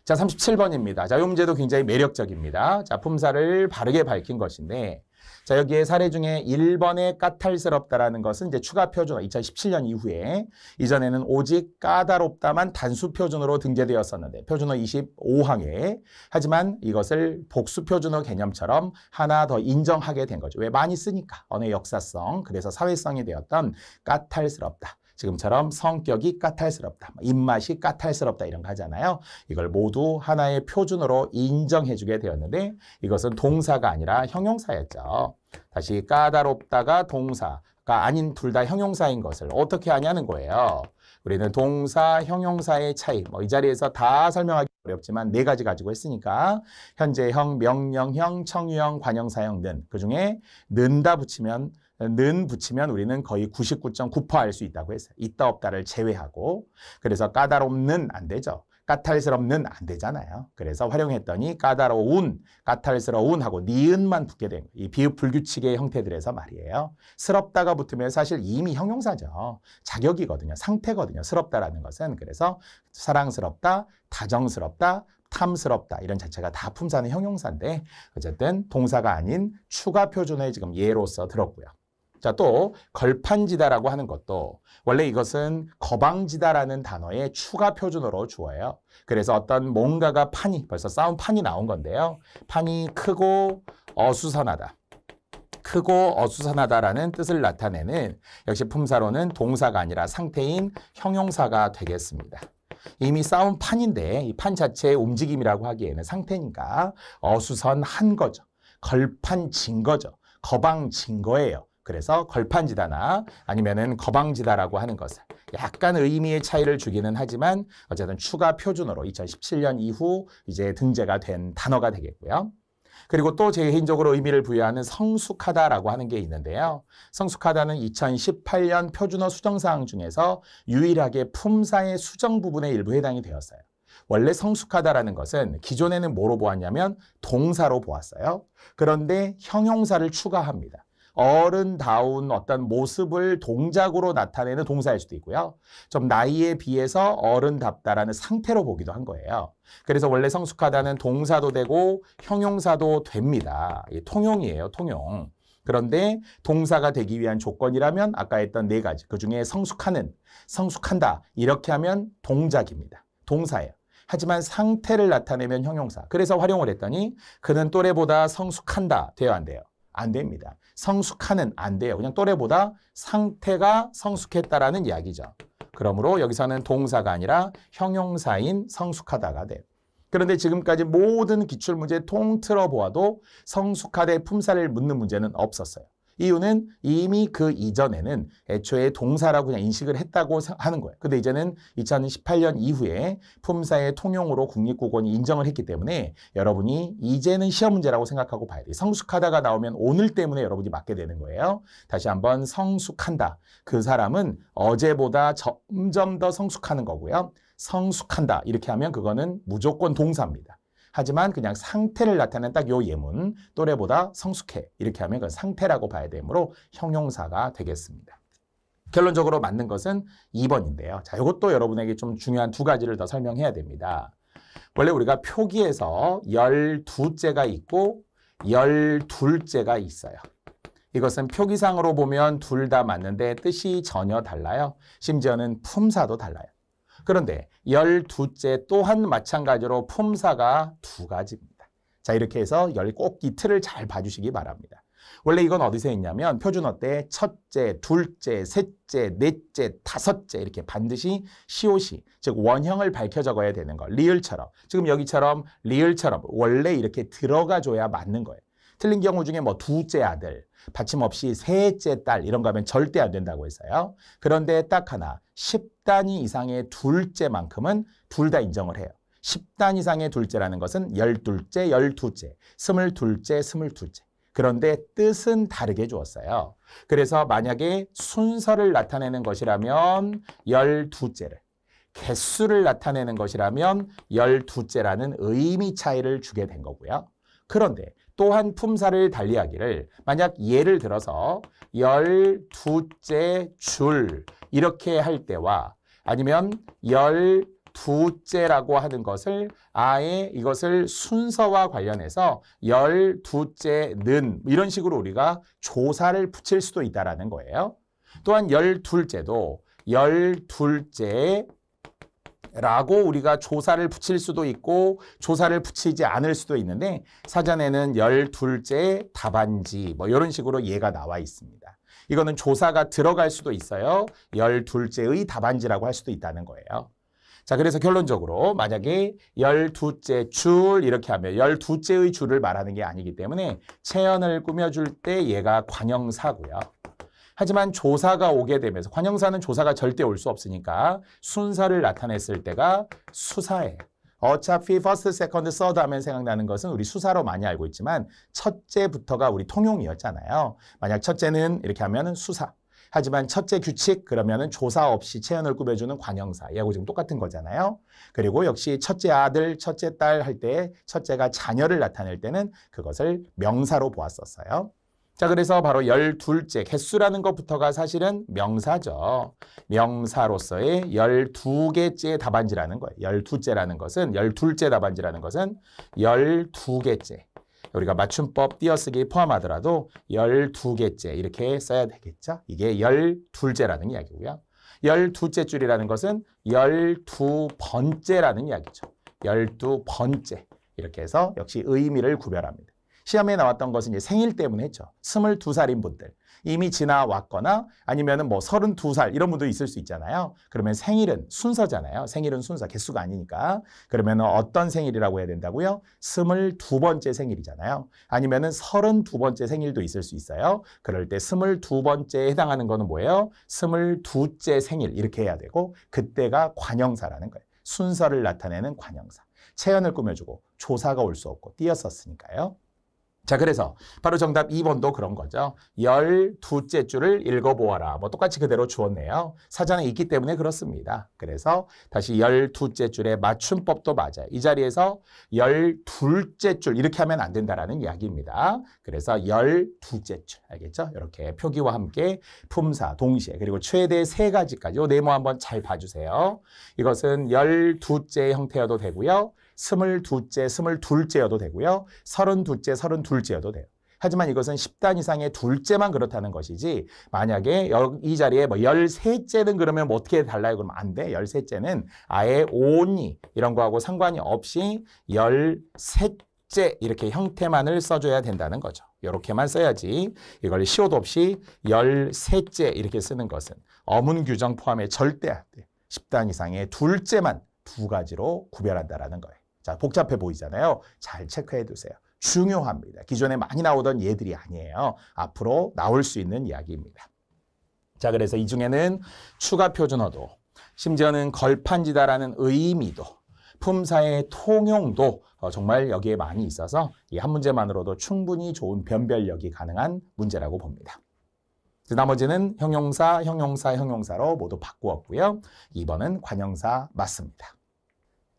자, 37번입니다. 자, 이 문제도 굉장히 매력적입니다. 자, 품사를 바르게 밝힌 것인데 자, 여기에 사례 중에 1번에 까탈스럽다라는 것은 이제 추가 표준 어 2017년 이후에 이전에는 오직 까다롭다만 단수 표준으로 등재되었었는데 표준어 25항에 하지만 이것을 복수 표준어 개념처럼 하나 더 인정하게 된 거죠. 왜 많이 쓰니까 언어의 역사성 그래서 사회성이 되었던 까탈스럽다. 지금처럼 성격이 까탈스럽다, 뭐 입맛이 까탈스럽다 이런 거 하잖아요. 이걸 모두 하나의 표준으로 인정해주게 되었는데 이것은 동사가 아니라 형용사였죠. 다시 까다롭다가 동사가 아닌 둘 다 형용사인 것을 어떻게 하냐는 거예요. 우리는 동사, 형용사의 차이, 뭐 이 자리에서 다 설명하기 어렵지만 네 가지 가지고 했으니까 현재형, 명령형, 청유형, 관형사형 등 그중에 는다 붙이면 는 붙이면 우리는 거의 99.9%알수 있다고 했어요. 있다 없다를 제외하고 그래서 까다롭는 안 되죠. 까탈스럽는 안 되잖아요. 그래서 활용했더니 까다로운, 까탈스러운 하고 니은만 붙게 된 이 비읍 불규칙의 형태들에서 말이에요. 스럽다가 붙으면 사실 이미 형용사죠. 자격이거든요. 상태거든요. 스럽다라는 것은 그래서 사랑스럽다, 다정스럽다, 탐스럽다 이런 자체가 다 품사는 형용사인데 어쨌든 동사가 아닌 추가 표준의 지금 예로서 들었고요. 자, 또 걸판지다라고 하는 것도 원래 이것은 거방지다라는 단어의 추가 표준어로 주어요. 그래서 어떤 뭔가가 판이 벌써 싸운 판이 나온 건데요. 판이 크고 어수선하다. 크고 어수선하다라는 뜻을 나타내는 역시 품사로는 동사가 아니라 상태인 형용사가 되겠습니다. 이미 싸운 판인데 이 판 자체의 움직임이라고 하기에는 상태니까 어수선한 거죠. 걸판진 거죠. 거방진 거예요. 그래서 걸판지다나 아니면은 거방지다라고 하는 것을 약간 의미의 차이를 주기는 하지만 어쨌든 추가 표준어로 2017년 이후 이제 등재가 된 단어가 되겠고요. 그리고 또 제 개인적으로 의미를 부여하는 성숙하다라고 하는 게 있는데요. 성숙하다는 2018년 표준어 수정사항 중에서 유일하게 품사의 수정 부분에 일부 해당이 되었어요. 원래 성숙하다라는 것은 기존에는 뭐로 보았냐면 동사로 보았어요. 그런데 형용사를 추가합니다. 어른다운 어떤 모습을 동작으로 나타내는 동사일 수도 있고요. 좀 나이에 비해서 어른답다라는 상태로 보기도 한 거예요. 그래서 원래 성숙하다는 동사도 되고 형용사도 됩니다. 통용이에요, 통용. 그런데 동사가 되기 위한 조건이라면 아까 했던 네 가지 그중에 성숙하는, 성숙한다 이렇게 하면 동작입니다. 동사예요. 하지만 상태를 나타내면 형용사. 그래서 활용을 했더니 그는 또래보다 성숙한다 되어야 한대요안 됩니다. 성숙하는 안 돼요. 그냥 또래보다 상태가 성숙했다라는 이야기죠. 그러므로 여기서는 동사가 아니라 형용사인 성숙하다가 돼요. 그런데 지금까지 모든 기출문제 통틀어 보아도 성숙하되 품사를 묻는 문제는 없었어요. 이유는 이미 그 이전에는 애초에 동사라고 그냥 인식을 했다고 하는 거예요. 근데 이제는 2018년 이후에 품사의 통용으로 국립국원이 인정을 했기 때문에 여러분이 이제는 시험 문제라고 생각하고 봐야 돼요. 성숙하다가 나오면 오늘 때문에 여러분이 맞게 되는 거예요. 다시 한번 성숙한다. 그 사람은 어제보다 점점 더 성숙하는 거고요. 성숙한다. 이렇게 하면 그거는 무조건 동사입니다. 하지만 그냥 상태를 나타낸 딱요 예문 또래보다 성숙해 이렇게 하면 그 상태라고 봐야 되므로 형용사가 되겠습니다. 결론적으로 맞는 것은 2번인데요. 자, 이것도 여러분에게 좀 중요한 두 가지를 더 설명해야 됩니다. 원래 우리가 표기에서 12째가 있고 12째가 있어요. 이것은 표기상으로 보면 둘 다 맞는데 뜻이 전혀 달라요. 심지어는 품사도 달라요. 그런데 열두째 또한 마찬가지로 품사가 두 가지입니다. 자 이렇게 해서 열 꼭 이틀을 잘 봐주시기 바랍니다. 원래 이건 어디서 했냐면 표준어 때 첫째, 둘째, 셋째, 넷째, 다섯째 이렇게 반드시 시옷이 즉 원형을 밝혀 적어야 되는 거 리을처럼 지금 여기처럼 리을처럼 원래 이렇게 들어가줘야 맞는 거예요. 틀린 경우 중에 뭐 두째 아들, 받침 없이 셋째 딸 이런 거 하면 절대 안 된다고 했어요. 그런데 딱 하나 10단위 이상의 둘째만큼은 둘 다 인정을 해요. 10단 이상의 둘째라는 것은 12째, 12째, 22째, 22째. 그런데 뜻은 다르게 주었어요. 그래서 만약에 순서를 나타내는 것이라면 12째를, 개수를 나타내는 것이라면 12째라는 의미 차이를 주게 된 거고요. 그런데 또한 품사를 달리하기를 만약 예를 들어서 열두째 줄 이렇게 할 때와 아니면 열두째라고 하는 것을 아예 이것을 순서와 관련해서 열두째는 이런 식으로 우리가 조사를 붙일 수도 있다는 라 거예요. 또한 열둘째도 열둘째 라고 우리가 조사를 붙일 수도 있고 조사를 붙이지 않을 수도 있는데 사전에는 열둘째 답안지 뭐 이런 식으로 예가 나와 있습니다. 이거는 조사가 들어갈 수도 있어요. 열둘째의 답안지라고 할 수도 있다는 거예요. 자, 그래서 결론적으로 만약에 열두째줄 이렇게 하면 열두째의 줄을 말하는 게 아니기 때문에 체연을 꾸며줄 때 얘가 관형사고요. 하지만 조사가 오게 되면서 관형사는 조사가 절대 올 수 없으니까 순사를 나타냈을 때가 수사에 어차피 퍼스트, 세컨드, 서드 하면 생각나는 것은 우리 수사로 많이 알고 있지만 첫째부터가 우리 통용이었잖아요. 만약 첫째는 이렇게 하면 수사. 하지만 첫째 규칙 그러면은 조사 없이 체연을 꾸며주는 관형사 얘하고 지금 똑같은 거잖아요. 그리고 역시 첫째 아들, 첫째 딸 할 때 첫째가 자녀를 나타낼 때는 그것을 명사로 보았었어요. 자, 그래서 바로 열둘째 개수라는 것부터가 사실은 명사죠. 명사로서의 열두 개째 답안지라는 거예요. 열두째라는 것은 열둘째 답안지라는 것은 열두 개째. 우리가 맞춤법 띄어쓰기 포함하더라도 열두 개째 이렇게 써야 되겠죠. 이게 열둘째라는 이야기고요. 열두째 줄이라는 것은 열두 번째라는 이야기죠. 열두 번째 이렇게 해서 역시 의미를 구별합니다. 시험에 나왔던 것은 이제 생일 때문에 했죠. 22살인 분들. 이미 지나왔거나 아니면뭐 32살 이런 분도 있을 수 있잖아요. 그러면 생일은 순서잖아요. 생일은 순서 개수가 아니니까. 그러면 어떤 생일이라고 해야 된다고요? 22번째 생일이잖아요. 아니면은 32번째 생일도 있을 수 있어요. 그럴 때 22번째에 해당하는 거는 뭐예요? 22째 생일 이렇게 해야 되고 그때가 관형사라는 거예요. 순서를 나타내는 관형사. 체연을 꾸며주고 조사가 올 수 없고 띄었었으니까요. 자, 그래서 바로 정답 2번도 그런 거죠. 1 2째 줄을 읽어보아라. 뭐 똑같이 그대로 주었네요. 사전에 있기 때문에 그렇습니다. 그래서 다시 1 2째 줄의 맞춤법도 맞아요. 이 자리에서 1 2째줄 이렇게 하면 안 된다라는 이야기입니다. 그래서 1 2째줄 알겠죠? 이렇게 표기와 함께 품사, 동시에 그리고 최대 세 가지까지 요 네모 한번 잘 봐주세요. 이것은 1 2째 형태여도 되고요. 스물두째, 스물둘째여도 되고요. 서른두째, 서른둘째여도 돼요. 하지만 이것은 10단 이상의 둘째만 그렇다는 것이지 만약에 이 자리에 뭐 13째는 그러면 뭐 어떻게 달라요? 그러면 안 돼. 13째는 아예 오니 이런 거하고 상관이 없이 13째 이렇게 형태만을 써줘야 된다는 거죠. 이렇게만 써야지 이걸 시옷 없이 13째 이렇게 쓰는 것은 어문 규정 포함에 절대 안 돼. 10단 이상의 둘째만 두 가지로 구별한다라는 거예요. 자, 복잡해 보이잖아요. 잘 체크해 두세요. 중요합니다. 기존에 많이 나오던 예들이 아니에요. 앞으로 나올 수 있는 이야기입니다. 자, 그래서 이 중에는 추가 표준어도 심지어는 걸판지다라는 의미도 품사의 통용도 어, 정말 여기에 많이 있어서 이 한 문제만으로도 충분히 좋은 변별력이 가능한 문제라고 봅니다. 그 나머지는 형용사, 형용사, 형용사로 모두 바꾸었고요. 2번은 관형사 맞습니다.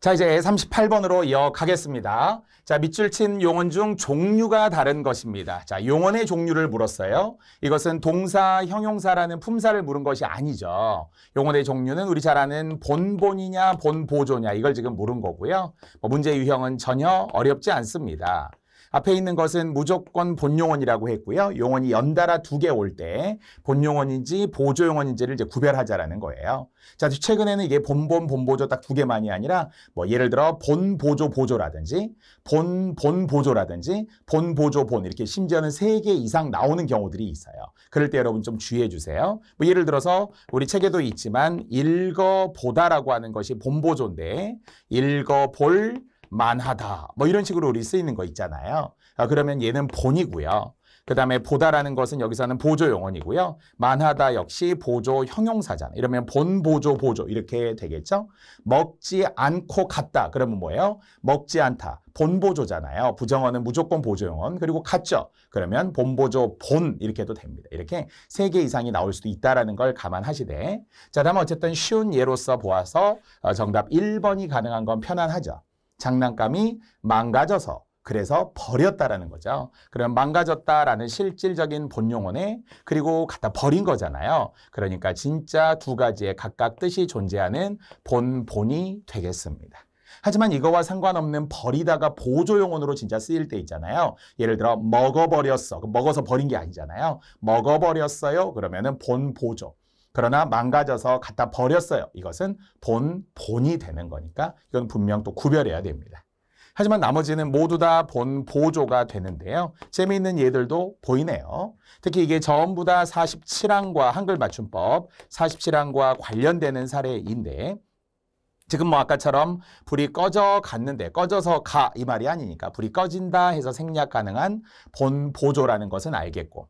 자, 이제 38번으로 이어가겠습니다. 자, 밑줄 친 용언 중 종류가 다른 것입니다. 자, 용언의 종류를 물었어요. 이것은 동사, 형용사라는 품사를 물은 것이 아니죠. 용언의 종류는 우리 잘 아는 본본이냐, 본보조냐 이걸 지금 물은 거고요. 뭐 문제 유형은 전혀 어렵지 않습니다. 앞에 있는 것은 무조건 본용어이라고 했고요. 용언이 연달아 두 개 올 때 본용어인지 보조용어인지를 이제 구별하자라는 거예요. 자, 최근에는 이게 본본, 본보조 딱 두 개만이 아니라 뭐 예를 들어 본보조, 보조라든지 본, 본보조라든지 본보조, 본 이렇게 심지어는 세 개 이상 나오는 경우들이 있어요. 그럴 때 여러분 좀 주의해 주세요. 뭐 예를 들어서 우리 책에도 있지만 읽어보다라고 하는 것이 본보조인데 읽어볼, 만하다 뭐 이런 식으로 우리 쓰이는 거 있잖아요. 어, 그러면 얘는 본이고요. 그 다음에 보다라는 것은 여기서는 보조 용언이고요. 만하다 역시 보조 형용사잖아. 이러면 본, 보조, 보조 이렇게 되겠죠. 먹지 않고 갔다. 그러면 뭐예요? 먹지 않다. 본보조잖아요. 부정어는 무조건 보조용언. 그리고 갔죠. 그러면 본보조, 본 이렇게 도 됩니다. 이렇게 세 개 이상이 나올 수도 있다는 라걸 감안하시되 자, 다음 어쨌든 쉬운 예로서 보아서 어, 정답 1번이 가능한 건 편안하죠. 장난감이 망가져서 그래서 버렸다라는 거죠. 그러면 망가졌다라는 실질적인 본용어네 그리고 갖다 버린 거잖아요. 그러니까 진짜 두 가지의 각각 뜻이 존재하는 본본이 되겠습니다. 하지만 이거와 상관없는 버리다가 보조용언으로 진짜 쓰일 때 있잖아요. 예를 들어 먹어버렸어. 먹어서 버린 게 아니잖아요. 먹어버렸어요. 그러면은 본보조. 그러나 망가져서 갖다 버렸어요. 이것은 본, 본이 되는 거니까 이건 분명 또 구별해야 됩니다. 하지만 나머지는 모두 다 본 보조가 되는데요. 재미있는 예들도 보이네요. 특히 이게 전부 다 47항과 한글 맞춤법 47항과 관련되는 사례인데 지금 뭐 아까처럼 불이 꺼져 갔는데 꺼져서 가 이 말이 아니니까 불이 꺼진다 해서 생략 가능한 본 보조라는 것은 알겠고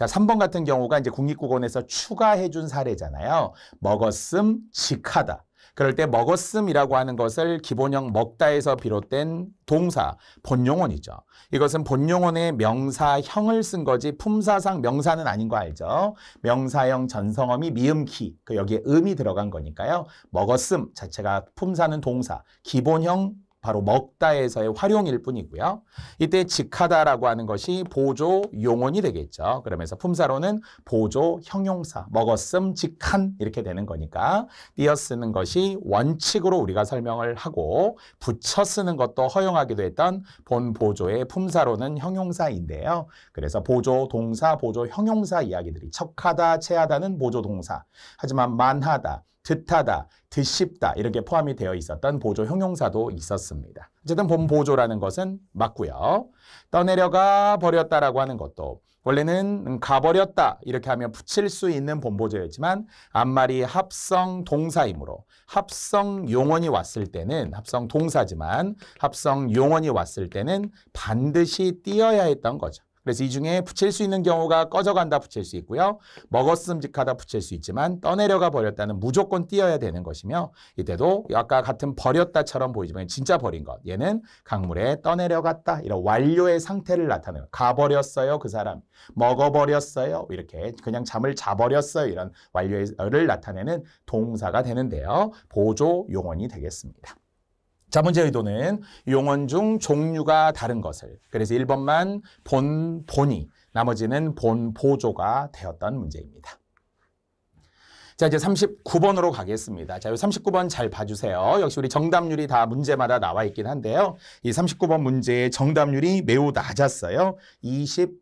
자, 3번 같은 경우가 이제 국립국원에서 추가해 준 사례잖아요. 먹었음, 직하다. 그럴 때 먹었음이라고 하는 것을 기본형 먹다에서 비롯된 동사, 본용어이죠. 이것은 본용어의 명사형을 쓴 거지 품사상 명사는 아닌 거 알죠? 명사형 전성어미 미음키, 그 여기에 음이 들어간 거니까요. 먹었음 자체가 품사는 동사, 기본형 바로 먹다에서의 활용일 뿐이고요. 이때 직하다라고 하는 것이 보조 용언이 되겠죠. 그러면서 품사로는 보조 형용사, 먹었음, 직한 이렇게 되는 거니까 띄어 쓰는 것이 원칙으로 우리가 설명을 하고 붙여 쓰는 것도 허용하기도 했던 본 보조의 품사로는 형용사인데요. 그래서 보조 동사, 보조 형용사 이야기들이 척하다, 체하다는 보조 동사. 하지만 만하다, 듯하다, 드씹다 이렇게 포함이 되어 있었던 보조 형용사도 있었습니다. 어쨌든 본 보조라는 것은 맞고요. 떠내려가 버렸다라고 하는 것도 원래는 음, 가버렸다 이렇게 하면 붙일 수 있는 본보조였지만 앞말이 합성 동사이므로 합성 용언이 왔을 때는 합성 동사지만 합성 용언이 왔을 때는 반드시 띄어야 했던 거죠. 그래서 이 중에 붙일 수 있는 경우가 꺼져간다 붙일 수 있고요. 먹었음직하다 붙일 수 있지만 떠내려가 버렸다는 무조건 띄어야 되는 것이며 이때도 아까 같은 버렸다처럼 보이지만 진짜 버린 것. 얘는 강물에 떠내려갔다. 이런 완료의 상태를 나타내요 가버렸어요. 그 사람. 먹어버렸어요. 이렇게 그냥 잠을 자버렸어요. 이런 완료를 나타내는 동사가 되는데요. 보조 용언이 되겠습니다. 자, 문제 의도는 용언 중 종류가 다른 것을. 그래서 1번만 본, 본이, 나머지는 본 보조가 되었던 문제입니다. 자, 이제 39번으로 가겠습니다. 자, 이 39번 잘 봐주세요. 역시 우리 정답률이 다 문제마다 나와 있긴 한데요. 이 39번 문제의 정답률이 매우 낮았어요. 26%,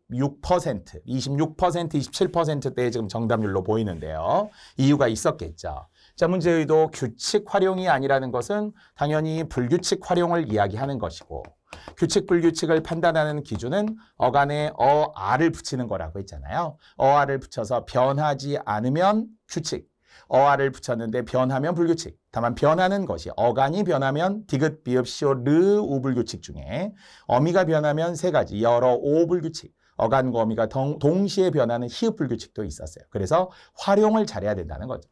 26%, 27%대의 지금 정답률로 보이는데요. 이유가 있었겠죠. 자문제의도 규칙 활용이 아니라는 것은 당연히 불규칙 활용을 이야기하는 것이고 규칙 불규칙을 판단하는 기준은 어간에 어아를 붙이는 거라고 했잖아요. 어아를 붙여서 변하지 않으면 규칙, 어아를 붙였는데 변하면 불규칙. 다만 변하는 것이 어간이 변하면 디귿, 비읍, 시오, 르, 우불규칙 중에 어미가 변하면 세 가지 여러 오불규칙. 어간과 어미가 동, 동시에 변하는 히읗 불규칙도 있었어요. 그래서 활용을 잘해야 된다는 거죠.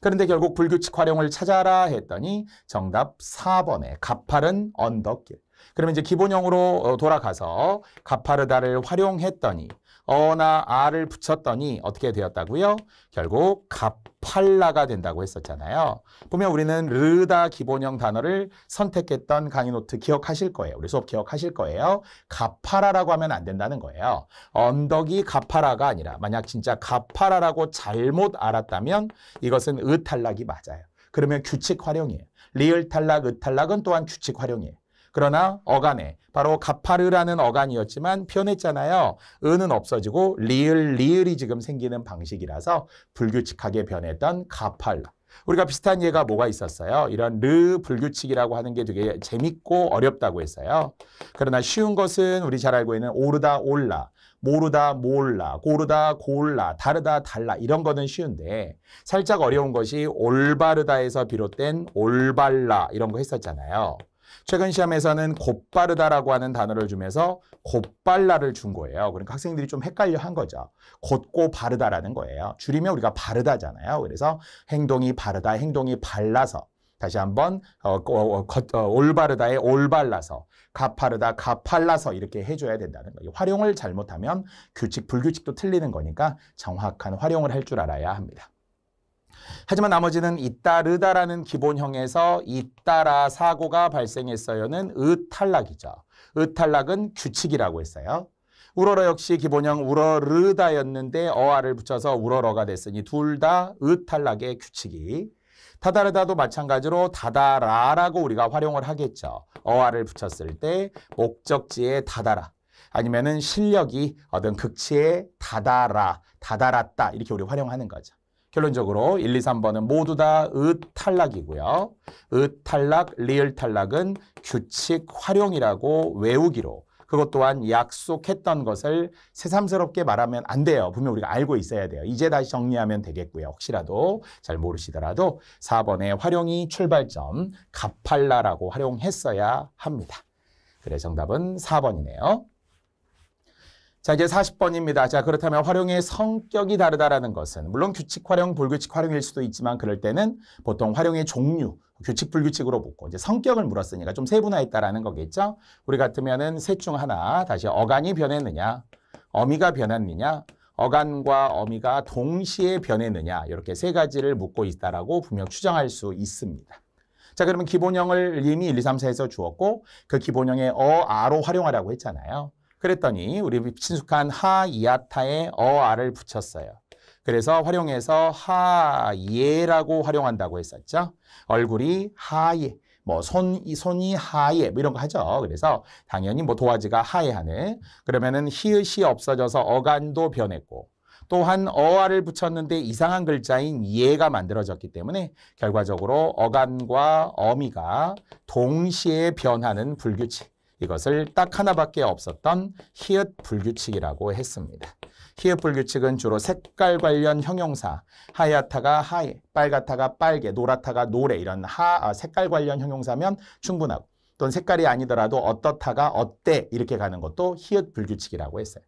그런데 결국 불규칙 활용을 찾아라 했더니 정답 4번에 가파른 언덕길. 그러면 이제 기본형으로 어, 돌아가서 가파르다를 활용했더니 어나 아를 붙였더니 어떻게 되었다고요? 결국 가팔라가 된다고 했었잖아요. 보면 우리는 르다 기본형 단어를 선택했던 강의 노트 기억하실 거예요. 우리 수업 기억하실 거예요. 가파라라고 하면 안 된다는 거예요. 언덕이 가파라가 아니라 만약 진짜 가파라라고 잘못 알았다면 이것은 의탈락이 맞아요. 그러면 규칙 활용이에요. 리을 탈락, 의탈락은 또한 규칙 활용이에요. 그러나 어간에 바로 가파르라는 어간이었지만 변했잖아요. 은은 없어지고 리을 리을이 지금 생기는 방식이라서 불규칙하게 변했던 가팔라. 우리가 비슷한 예가 뭐가 있었어요. 이런 르 불규칙이라고 하는 게 되게 재밌고 어렵다고 했어요. 그러나 쉬운 것은 우리 잘 알고 있는 오르다 올라, 모르다 몰라, 고르다 골라, 다르다 달라 이런 거는 쉬운데 살짝 어려운 것이 올바르다에서 비롯된 올발라 이런 거 했었잖아요. 최근 시험에서는 곧바르다라고 하는 단어를 주면서 곧발라를 준 거예요. 그러니까 학생들이 좀 헷갈려 한 거죠. 곧고 바르다라는 거예요. 줄이면 우리가 바르다잖아요. 그래서 행동이 바르다, 행동이 발라서 다시 한번 어, 어, 어, 올바르다에 올발라서 가파르다 가팔라서 이렇게 해줘야 된다는 거예요. 활용을 잘못하면 규칙 불규칙도 틀리는 거니까 정확한 활용을 할 줄 알아야 합니다. 하지만 나머지는 잇따르다라는 기본형에서 잇따라 사고가 발생했어요는 으탈락이죠으탈락은 규칙이라고 했어요. 우러러 역시 기본형 우러르다였는데 어아를 붙여서 우러러가 됐으니 둘 다으탈락의 규칙이 다다르다도 마찬가지로 다다라라고 우리가 활용을 하겠죠. 어아를 붙였을 때 목적지에 다다라 아니면은 실력이 어떤 극치에 다다라, 다다랐다 이렇게 우리 활용하는 거죠. 결론적으로 1, 2, 3번은 모두 다 으탈락이고요. 으탈락, 리을 탈락은 규칙 활용이라고 외우기로 그것 또한 약속했던 것을 새삼스럽게 말하면 안 돼요. 분명 우리가 알고 있어야 돼요. 이제 다시 정리하면 되겠고요. 혹시라도 잘 모르시더라도 4번의 활용이 출발점, 가팔라라고 활용했어야 합니다. 그래 정답은 4번이네요. 자, 이제 40번입니다. 자, 그렇다면 활용의 성격이 다르다라는 것은 물론 규칙 활용, 불규칙 활용일 수도 있지만 그럴 때는 보통 활용의 종류, 규칙, 불규칙으로 묻고 이제 성격을 물었으니까 좀 세분화했다라는 거겠죠? 우리 같으면은 셋 중 하나, 다시 어간이 변했느냐, 어미가 변했느냐, 어간과 어미가 동시에 변했느냐 이렇게 세 가지를 묻고 있다라고 분명 추정할 수 있습니다. 자 그러면 기본형을 이미 1, 2, 3, 4에서 주었고 그 기본형의 어, 아로 활용하라고 했잖아요. 그랬더니 우리 친숙한 하, 이아타에 어, 아를 붙였어요. 그래서 활용해서 하예라고 활용한다고 했었죠. 얼굴이 하예, 뭐 손, 손이 하예 뭐 이런 거 하죠. 그래서 당연히 뭐 도화지가 하예하네. 그러면은 히읗이 없어져서 어간도 변했고 또한 어아를 붙였는데 이상한 글자인 예가 만들어졌기 때문에 결과적으로 어간과 어미가 동시에 변하는 불규칙. 이것을 딱 하나밖에 없었던 히읗 불규칙이라고 했습니다. 히읗 불규칙은 주로 색깔 관련 형용사, 하얗다가 하얘, 빨갛다가 빨개, 노랗다가 노래 이런 하, 아, 색깔 관련 형용사면 충분하고 또는 색깔이 아니더라도 어떻다가 어때 이렇게 가는 것도 히읗 불규칙이라고 했어요.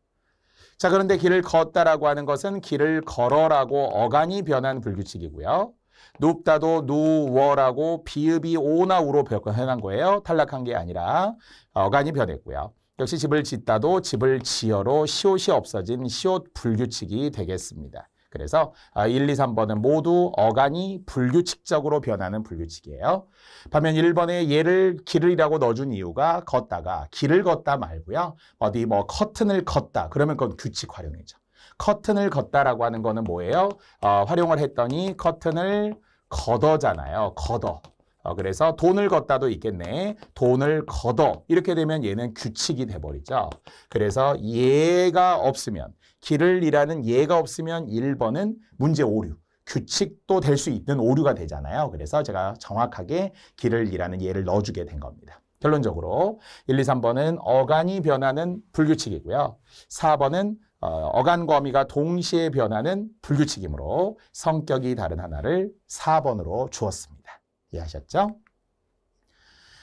자 그런데 길을 걷다라고 하는 것은 길을 걸어라고 어간이 변한 불규칙이고요. 높다도 누워라고 비읍이 오나 우로 변환한 거예요. 탈락한 게 아니라 어간이 변했고요. 역시 집을 짓다도 집을 지어로 시옷이 없어진 시옷 불규칙이 되겠습니다. 그래서 1, 2, 3번은 모두 어간이 불규칙적으로 변하는 불규칙이에요. 반면 1번에 얘를 길을이라고 넣어준 이유가 걷다가 길을 걷다 말고요. 어디 뭐 커튼을 걷다 그러면 그건 규칙 활용이죠. 커튼을 걷다라고 하는 거는 뭐예요? 어, 활용을 했더니 커튼을 걷어잖아요. 걷어. 어, 그래서 돈을 걷다도 있겠네. 돈을 걷어. 이렇게 되면 얘는 규칙이 돼버리죠. 그래서 얘가 없으면, 길을 이라는 얘가 없으면 1번은 문제 오류. 규칙도 될 수 있는 오류가 되잖아요. 그래서 제가 정확하게 길을 이라는 예를 넣어주게 된 겁니다. 결론적으로 1, 2, 3번은 어간이 변하는 불규칙이고요. 4번은 어, 어간과미가 동시에 변하는 불규칙이므로 성격이 다른 하나를 4번으로 주었습니다. 이해하셨죠?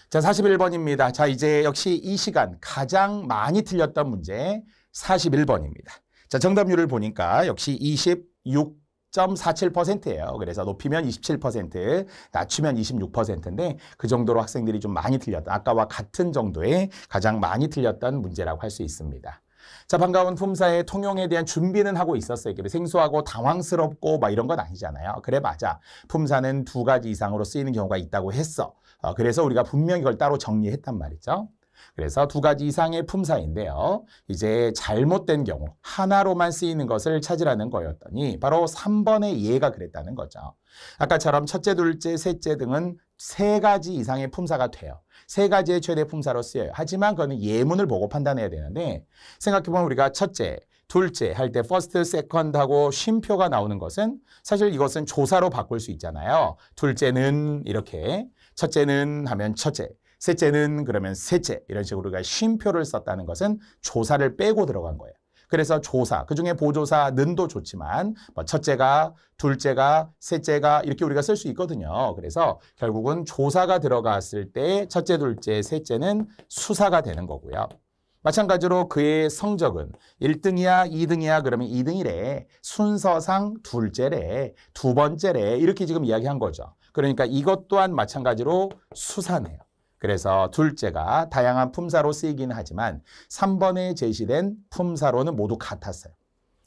자, 41번입니다. 자, 이제 역시 이 시간 가장 많이 틀렸던 문제 41번입니다. 자, 정답률을 보니까 역시 26 4 7예요 그래서 높이면 27%, 낮추면 26%인데 그 정도로 학생들이 좀 많이 틀렸다. 아까와 같은 정도의 가장 많이 틀렸던 문제라고 할 수 있습니다. 자, 반가운 품사의 통용에 대한 준비는 하고 있었어요. 생소하고 당황스럽고 막 이런 건 아니잖아요. 그래 맞아. 품사는 두 가지 이상으로 쓰이는 경우가 있다고 했어. 어, 그래서 우리가 분명히 그걸 따로 정리했단 말이죠. 그래서 두 가지 이상의 품사인데요. 이제 잘못된 경우 하나로만 쓰이는 것을 찾으라는 거였더니 바로 3번의 예가 그랬다는 거죠. 아까처럼 첫째, 둘째, 셋째 등은 세 가지 이상의 품사가 돼요. 세 가지의 최대 품사로 쓰여요. 하지만 그거는 예문을 보고 판단해야 되는데 생각해보면 우리가 첫째, 둘째 할때 first, second 하고 쉼표가 나오는 것은 사실 이것은 조사로 바꿀 수 있잖아요. 둘째는 이렇게, 첫째는 하면 첫째, 셋째는 그러면 셋째 이런 식으로 우리가 쉼표를 썼다는 것은 조사를 빼고 들어간 거예요. 그래서 조사, 그중에 보조사 는도 좋지만 뭐 첫째가, 둘째가, 셋째가 이렇게 우리가 쓸 수 있거든요. 그래서 결국은 조사가 들어갔을 때 첫째, 둘째, 셋째는 수사가 되는 거고요. 마찬가지로 그의 성적은 1등이야, 2등이야 그러면 2등이래. 순서상 둘째래. 두 번째래. 이렇게 지금 이야기한 거죠. 그러니까 이것 또한 마찬가지로 수사네요. 그래서 둘째가 다양한 품사로 쓰이긴 하지만 3번에 제시된 품사로는 모두 같았어요.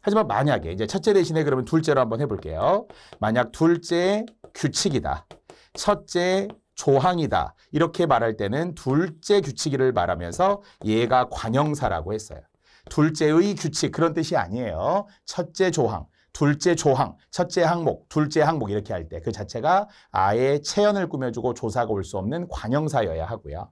하지만 만약에 이제 첫째 대신에 그러면 둘째로 한번 해볼게요. 만약 둘째 규칙이다. 첫째 조항이다. 이렇게 말할 때는 둘째 규칙을 말하면서 얘가 관형사라고 했어요. 둘째의 규칙 그런 뜻이 아니에요. 첫째 조항. 둘째 조항, 첫째 항목, 둘째 항목 이렇게 할 때 그 자체가 아예 체연을 꾸며주고 조사가 올 수 없는 관형사여야 하고요.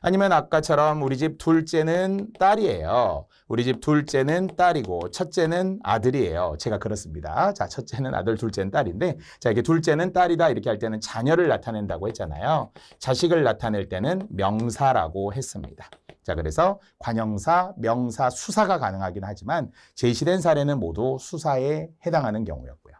아니면 아까처럼 우리 집 둘째는 딸이에요. 우리 집 둘째는 딸이고 첫째는 아들이에요. 제가 그렇습니다. 자, 첫째는 아들, 둘째는 딸인데 자, 이게 둘째는 딸이다 이렇게 할 때는 자녀를 나타낸다고 했잖아요. 자식을 나타낼 때는 명사라고 했습니다. 자, 그래서 관형사, 명사, 수사가 가능하긴 하지만 제시된 사례는 모두 수사에 해당하는 경우였고요.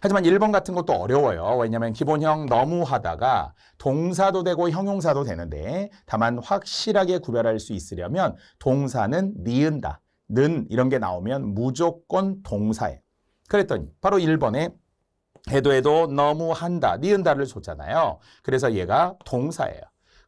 하지만 1번 같은 것도 어려워요. 왜냐하면 기본형 너무 하다가 동사도 되고 형용사도 되는데 다만 확실하게 구별할 수 있으려면 동사는 니은다, 는 이런 게 나오면 무조건 동사예요 그랬더니 바로 1번에 해도 해도 너무 한다, 니은다를 줬잖아요. 그래서 얘가 동사예요.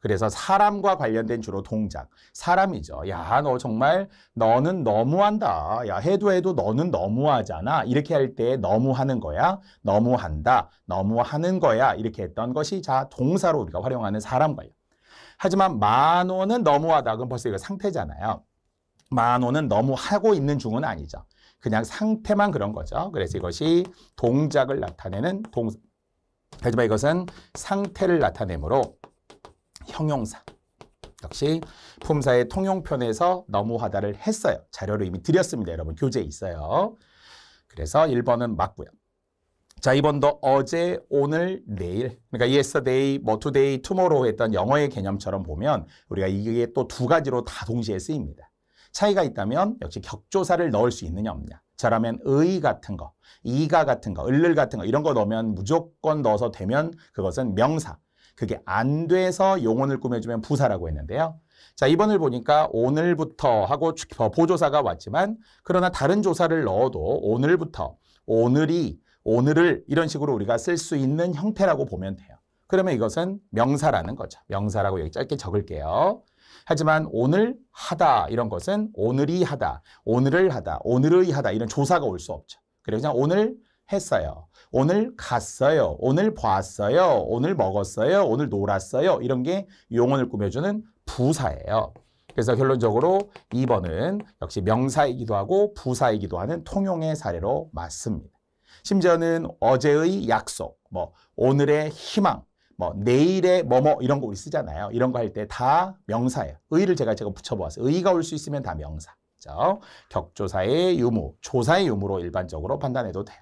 그래서 사람과 관련된 주로 동작. 사람이죠. 야, 너 정말 너는 너무한다. 야, 해도 해도 너는 너무하잖아. 이렇게 할 때 너무하는 거야. 너무한다. 너무하는 거야. 이렇게 했던 것이 자, 동사로 우리가 활용하는 사람 관련. 하지만 만호는 너무하다. 그럼 벌써 이거 상태잖아요. 만호는 너무 하고 있는 중은 아니죠. 그냥 상태만 그런 거죠. 그래서 이것이 동작을 나타내는 동사. 하지만 이것은 상태를 나타내므로 형용사. 역시 품사의 통용편에서 너무하다를 했어요. 자료를 이미 드렸습니다. 여러분 교재에 있어요. 그래서 1번은 맞고요. 자, 2번도 어제, 오늘, 내일. 그러니까 yesterday, w h 뭐 today, tomorrow 했던 영어의 개념처럼 보면 우리가 이게 또 두 가지로 다 동시에 쓰입니다. 차이가 있다면 역시 격조사를 넣을 수 있느냐 없냐. 저라면 의 같은 거, 이가 같은 거, 을을 같은 거 이런 거 넣으면 무조건 넣어서 되면 그것은 명사. 그게 안 돼서 용언을 꾸며주면 부사라고 했는데요. 자, 이번을 보니까 오늘부터 하고 어, 보조사가 왔지만 그러나 다른 조사를 넣어도 오늘부터, 오늘이, 오늘을 이런 식으로 우리가 쓸 수 있는 형태라고 보면 돼요. 그러면 이것은 명사라는 거죠. 명사라고 여기 짧게 적을게요. 하지만 오늘 하다 이런 것은 오늘이 하다, 오늘을 하다, 오늘의 하다 이런 조사가 올 수 없죠. 그래서 그냥 오늘 했어요. 오늘 갔어요. 오늘 봤어요. 오늘 먹었어요. 오늘 놀았어요. 이런 게 용언을 꾸며주는 부사예요. 그래서 결론적으로 2번은 역시 명사이기도 하고 부사이기도 하는 통용의 사례로 맞습니다. 심지어는 어제의 약속, 뭐 오늘의 희망, 뭐 내일의 뭐뭐 이런 거 우리 쓰잖아요. 이런 거 할 때 다 명사예요. 의를 제가 제가 붙여보았어요. 의가 올 수 있으면 다 명사. 죠 격조사의 유무, 조사의 유무로 일반적으로 판단해도 돼요.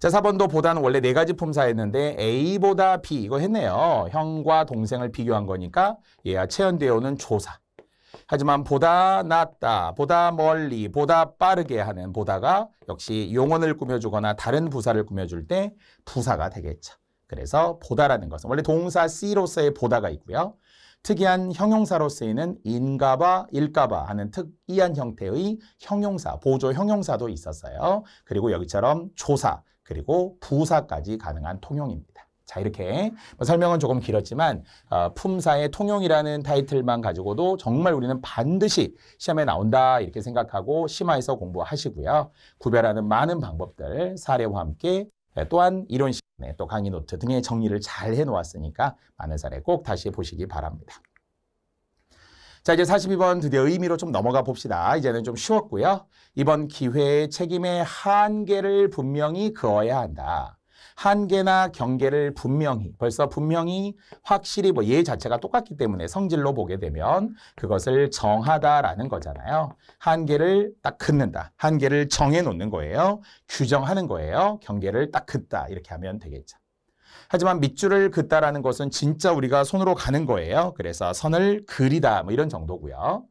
자, 4번도 보다는 원래 네 가지 품사였는데 A보다 B 이거 했네요. 형과 동생을 비교한 거니까 얘야 체현되어 오는 조사. 하지만 보다 낫다, 보다 멀리, 보다 빠르게 하는 보다가 역시 용언을 꾸며주거나 다른 부사를 꾸며줄 때 부사가 되겠죠. 그래서 보다라는 것은 원래 동사 C로서의 보다가 있고요. 특이한 형용사로 쓰이는 인가봐, 일가봐 하는 특이한 형태의 형용사, 보조 형용사도 있었어요. 그리고 여기처럼 조사, 그리고 부사까지 가능한 통용입니다. 자 이렇게 뭐 설명은 조금 길었지만 어, 품사의 통용이라는 타이틀만 가지고도 정말 우리는 반드시 시험에 나온다 이렇게 생각하고 심화해서 공부하시고요. 구별하는 많은 방법들 사례와 함께 네, 또한 이론 식간또 강의 노트 등의 정리를 잘 해놓았으니까 많은 사례 꼭 다시 보시기 바랍니다. 자, 이제 42번 드디어 의미로 좀 넘어가 봅시다. 이제는 좀 쉬웠고요. 이번 기회에 책임의 한계를 분명히 그어야 한다. 한계나 경계를 분명히, 벌써 분명히 확실히 뭐 예 자체가 똑같기 때문에 성질로 보게 되면 그것을 정하다라는 거잖아요. 한계를 딱 긋는다. 한계를 정해 놓는 거예요. 규정하는 거예요. 경계를 딱 긋다. 이렇게 하면 되겠죠. 하지만 밑줄을 긋다라는 것은 진짜 우리가 손으로 가는 거예요. 그래서 선을 그리다 뭐 이런 정도고요.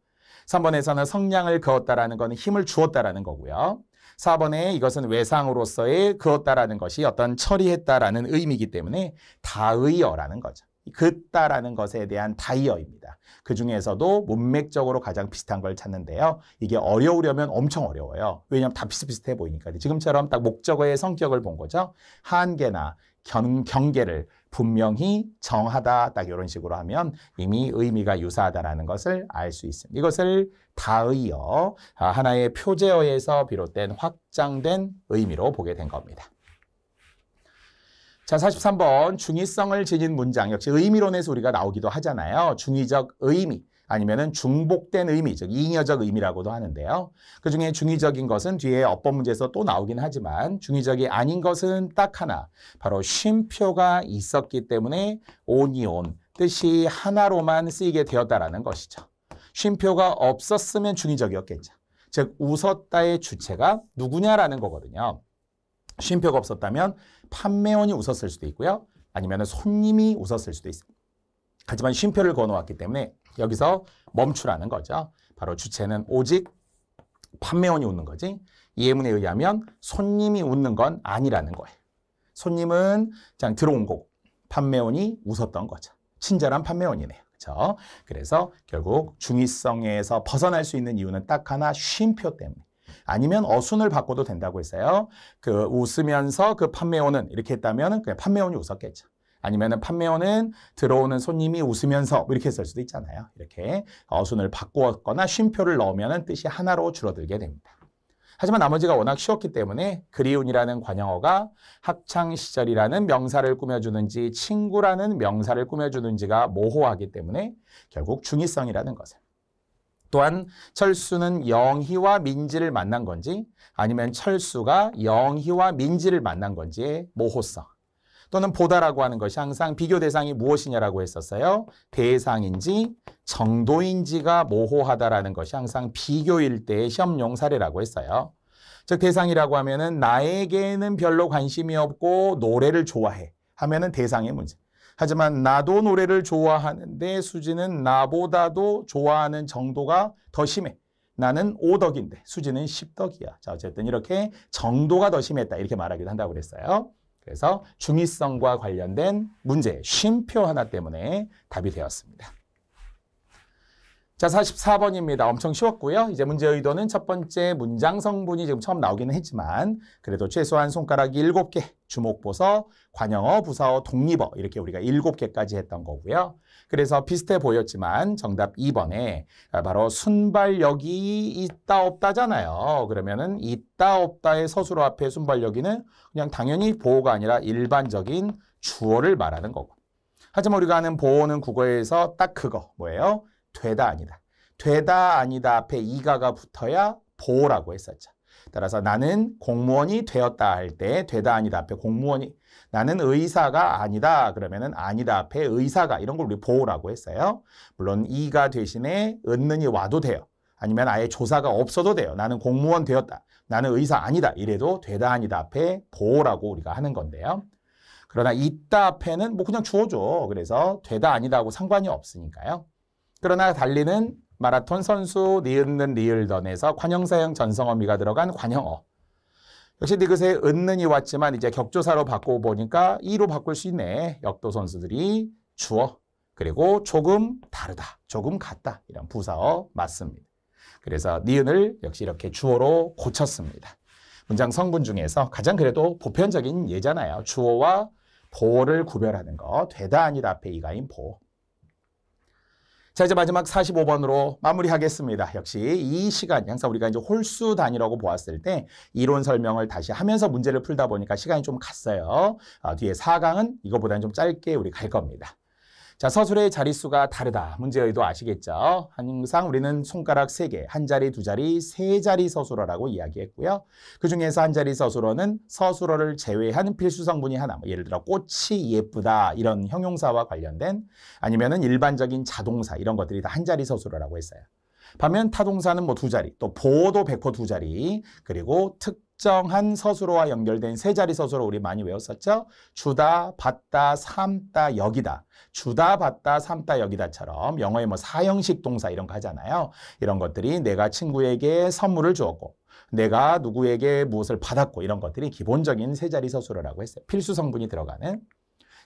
3번에서는 성냥을 그었다라는 것은 힘을 주었다라는 거고요. 4번에 이것은 외상으로서의 그었다라는 것이 어떤 처리했다라는 의미이기 때문에 다의어라는 거죠. 긋다라는 것에 대한 다이어입니다. 그 중에서도 문맥적으로 가장 비슷한 걸 찾는데요. 이게 어려우려면 엄청 어려워요. 왜냐하면 다 비슷비슷해 보이니까. 지금처럼 딱 목적어의 성격을 본 거죠. 한계나 경, 경계를 분명히 정하다 딱 이런 식으로 하면 이미 의미가 유사하다는 것을 알 수 있습니다. 이것을 다의어 아, 하나의 표제어에서 비롯된 확장된 의미로 보게 된 겁니다. 자, 43번 중의성을 지닌 문장 역시 의미론에서 우리가 나오기도 하잖아요. 중의적 의미. 아니면은 중복된 의미, 즉잉여적 의미라고도 하는데요. 그중에 중의적인 것은 뒤에 어법 문제에서 또 나오긴 하지만 중의적이 아닌 것은 딱 하나, 바로 쉼표가 있었기 때문에 온이온 뜻이 하나로만 쓰이게 되었다라는 것이죠. 쉼표가 없었으면 중의적이었겠죠. 즉 웃었다의 주체가 누구냐라는 거거든요. 쉼표가 없었다면 판매원이 웃었을 수도 있고요. 아니면 손님이 웃었을 수도 있습니다. 하지만 쉼표를 거놓았기 때문에 여기서 멈추라는 거죠. 바로 주체는 오직 판매원이 웃는 거지. 이 예문에 의하면 손님이 웃는 건 아니라는 거예요. 손님은 그냥 들어온 거고 판매원이 웃었던 거죠. 친절한 판매원이네요. 그렇죠? 그래서 결국 중위성에서 벗어날 수 있는 이유는 딱 하나 쉼표 때문에. 아니면 어순을 바꿔도 된다고 했어요. 그 웃으면서 그 판매원은 이렇게 했다면 그냥 판매원이 웃었겠죠. 아니면은 판매원은 들어오는 손님이 웃으면서 뭐 이렇게 쓸 수도 있잖아요. 이렇게 어순을 바꾸었거나 쉼표를 넣으면 뜻이 하나로 줄어들게 됩니다. 하지만 나머지가 워낙 쉬웠기 때문에 그리운이라는 관형어가 학창시절이라는 명사를 꾸며주는지 친구라는 명사를 꾸며주는지가 모호하기 때문에 결국 중의성이라는 것을 또한 철수는 영희와 민지를 만난 건지 아니면 철수가 영희와 민지를 만난 건지의 모호성 또는 보다라고 하는 것이 항상 비교 대상이 무엇이냐라고 했었어요. 대상인지 정도인지가 모호하다라는 것이 항상 비교일 때의 시험용 사례라고 했어요. 즉 대상이라고 하면은 나에게는 별로 관심이 없고 노래를 좋아해 하면은 대상의 문제. 하지만 나도 노래를 좋아하는데 수지는 나보다도 좋아하는 정도가 더 심해. 나는 5덕인데 수지는 10덕이야. 자, 어쨌든 이렇게 정도가 더 심했다. 이렇게 말하기도 한다고 그랬어요. 그래서 중의성과 관련된 문제, 쉼표 하나 때문에 답이 되었습니다. 자, 44번입니다. 엄청 쉬웠고요. 이제 문제 의도는 첫 번째 문장 성분이 지금 처음 나오기는 했지만 그래도 최소한 손가락 이 7개, 주목보서, 관영어, 부사어, 독립어 이렇게 우리가 7개까지 했던 거고요. 그래서 비슷해 보였지만 정답 2번에 바로 순발력이 있다 없다잖아요. 그러면은 있다 없다의 서술어 앞에 순발력이는 그냥 당연히 보호가 아니라 일반적인 주어를 말하는 거고. 하지만 우리가 아는 보호는 국어에서 딱 그거 뭐예요? 되다 아니다. 되다 아니다 앞에 이가가 붙어야 보호라고 했었죠. 따라서 나는 공무원이 되었다 할 때 되다 아니다 앞에 공무원이 나는 의사가 아니다. 그러면은 아니다 앞에 의사가 이런 걸 우리 보호라고 했어요. 물론 이가 대신에 은는이 와도 돼요. 아니면 아예 조사가 없어도 돼요. 나는 공무원 되었다. 나는 의사 아니다. 이래도 되다 아니다 앞에 보호라고 우리가 하는 건데요. 그러나 있다 앞에는 뭐 그냥 주어줘. 그래서 되다 아니다 하고 상관이 없으니까요. 그러나 달리는 마라톤 선수 니은는 리을던에서 관형사형 전성어미가 들어간 관형어. 역시 니그스에 은는이 왔지만 이제 격조사로 바꿔 보니까 이로 바꿀 수 있네. 역도 선수들이 주어 그리고 조금 다르다, 조금 같다 이런 부사어 맞습니다. 그래서 니은을 역시 이렇게 주어로 고쳤습니다. 문장 성분 중에서 가장 그래도 보편적인 예잖아요. 주어와 보어를 구별하는 거. 되다 아니라 앞에 이가인 보어. 자, 이제 마지막 45번으로 마무리하겠습니다. 역시 이 시간, 항상 우리가 이제 홀수 단위라고 보았을 때 이론 설명을 다시 하면서 문제를 풀다 보니까 시간이 좀 갔어요. 어, 뒤에 4강은 이거보다는 좀 짧게 우리 갈 겁니다. 자, 서술의 자릿수가 다르다. 문제의도 아시겠죠? 항상 우리는 손가락 3개, 한 자리, 두 자리, 세 자리 서술어라고 이야기했고요. 그중에서 한 자리 서술어는 서술어를 제외한 필수 성분이 하나, 뭐 예를 들어 꽃이 예쁘다 이런 형용사와 관련된 아니면 은 일반적인 자동사 이런 것들이 다 한 자리 서술어라고 했어요. 반면 타동사는 뭐 두 자리, 또 보도 100%두 자리, 그리고 특 특정한 서술어와 연결된 세 자리 서술어 우리 많이 외웠었죠? 주다, 받다, 삼다, 여기다. 주다, 받다, 삼다, 여기다처럼 영어의 뭐 사형식 동사 이런 거 하잖아요. 이런 것들이 내가 친구에게 선물을 주었고 내가 누구에게 무엇을 받았고 이런 것들이 기본적인 세 자리 서술어라고 했어요. 필수 성분이 들어가는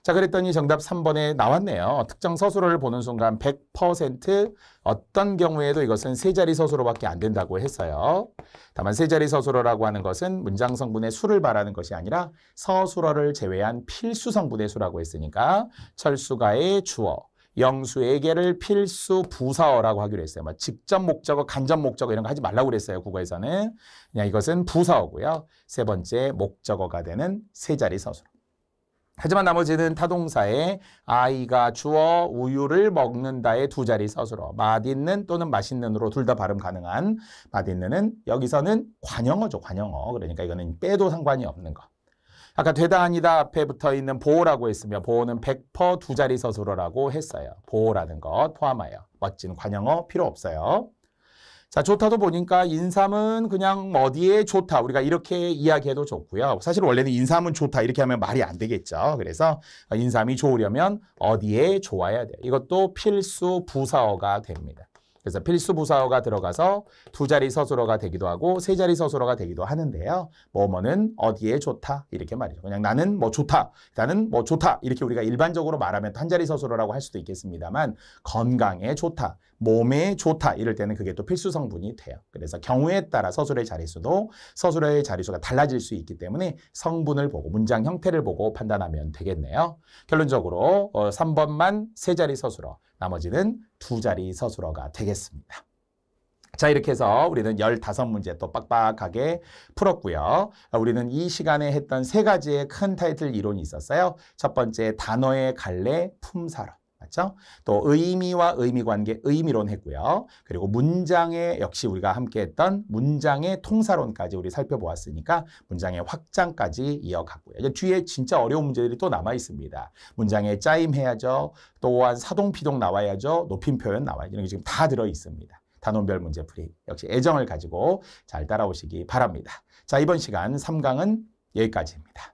자, 그랬더니 정답 3번에 나왔네요. 특정 서술어를 보는 순간 100% 어떤 경우에도 이것은 세 자리 서술어밖에 안 된다고 했어요. 다만 세 자리 서술어라고 하는 것은 문장 성분의 수를 말하는 것이 아니라 서술어를 제외한 필수 성분의 수라고 했으니까 철수가의 주어, 영수에게를 필수 부사어라고 하기로 했어요. 막 뭐 직접 목적어, 간접 목적어 이런 거 하지 말라고 그랬어요. 국어에서는. 그냥 이것은 부사어고요. 세 번째 목적어가 되는 세 자리 서술어. 하지만 나머지는 타동사에 아이가 주어 우유를 먹는다의 두 자리 서술어 맛있는 또는 맛있는으로 둘 다 발음 가능한 맛있는은 여기서는 관형어죠 관형어 그러니까 이거는 빼도 상관이 없는 거 아까 되다 아니다 앞에 붙어 있는 보호라고 했으며 보호는 100%두 자리 서술어라고 했어요 보호라는 것 포함하여 멋진 관형어 필요 없어요 자, 좋다도 보니까 인삼은 그냥 뭐 어디에 좋다. 우리가 이렇게 이야기해도 좋고요. 사실 원래는 인삼은 좋다. 이렇게 하면 말이 안 되겠죠. 그래서 인삼이 좋으려면 어디에 좋아야 돼요. 이것도 필수 부사어가 됩니다. 그래서 필수 부사어가 들어가서 두 자리 서술어가 되기도 하고 세 자리 서술어가 되기도 하는데요. 뭐뭐는 어디에 좋다 이렇게 말이죠. 그냥 나는 뭐 좋다, 나는 뭐 좋다 이렇게 우리가 일반적으로 말하면 한 자리 서술어라고 할 수도 있겠습니다만 건강에 좋다, 몸에 좋다 이럴 때는 그게 또 필수 성분이 돼요. 그래서 경우에 따라 서술의 자리수도 서술의 자리수가 달라질 수 있기 때문에 성분을 보고 문장 형태를 보고 판단하면 되겠네요. 결론적으로 3번만 어, 세 자리 서술어, 나머지는 두 자리 서술어가 되겠습니다. 자 이렇게 해서 우리는 15문제 또 빡빡하게 풀었고요. 어, 우리는 이 시간에 했던 세 가지의 큰 타이틀 이론이 있었어요. 첫 번째 단어의 갈래 품사론. 했죠. 그렇죠? 또 의미와 의미관계, 의미론 했고요. 그리고 문장의 역시 우리가 함께 했던 문장의 통사론까지 우리 살펴보았으니까 문장의 확장까지 이어갔고요. 이제 뒤에 진짜 어려운 문제들이 또 남아 있습니다. 문장에 짜임 해야죠. 또한 사동피동 나와야죠. 높임 표현 나와야죠. 이런 게 지금 다 들어 있습니다. 단원별 문제풀이 역시 애정을 가지고 잘 따라오시기 바랍니다. 자 이번 시간 3강은 여기까지입니다.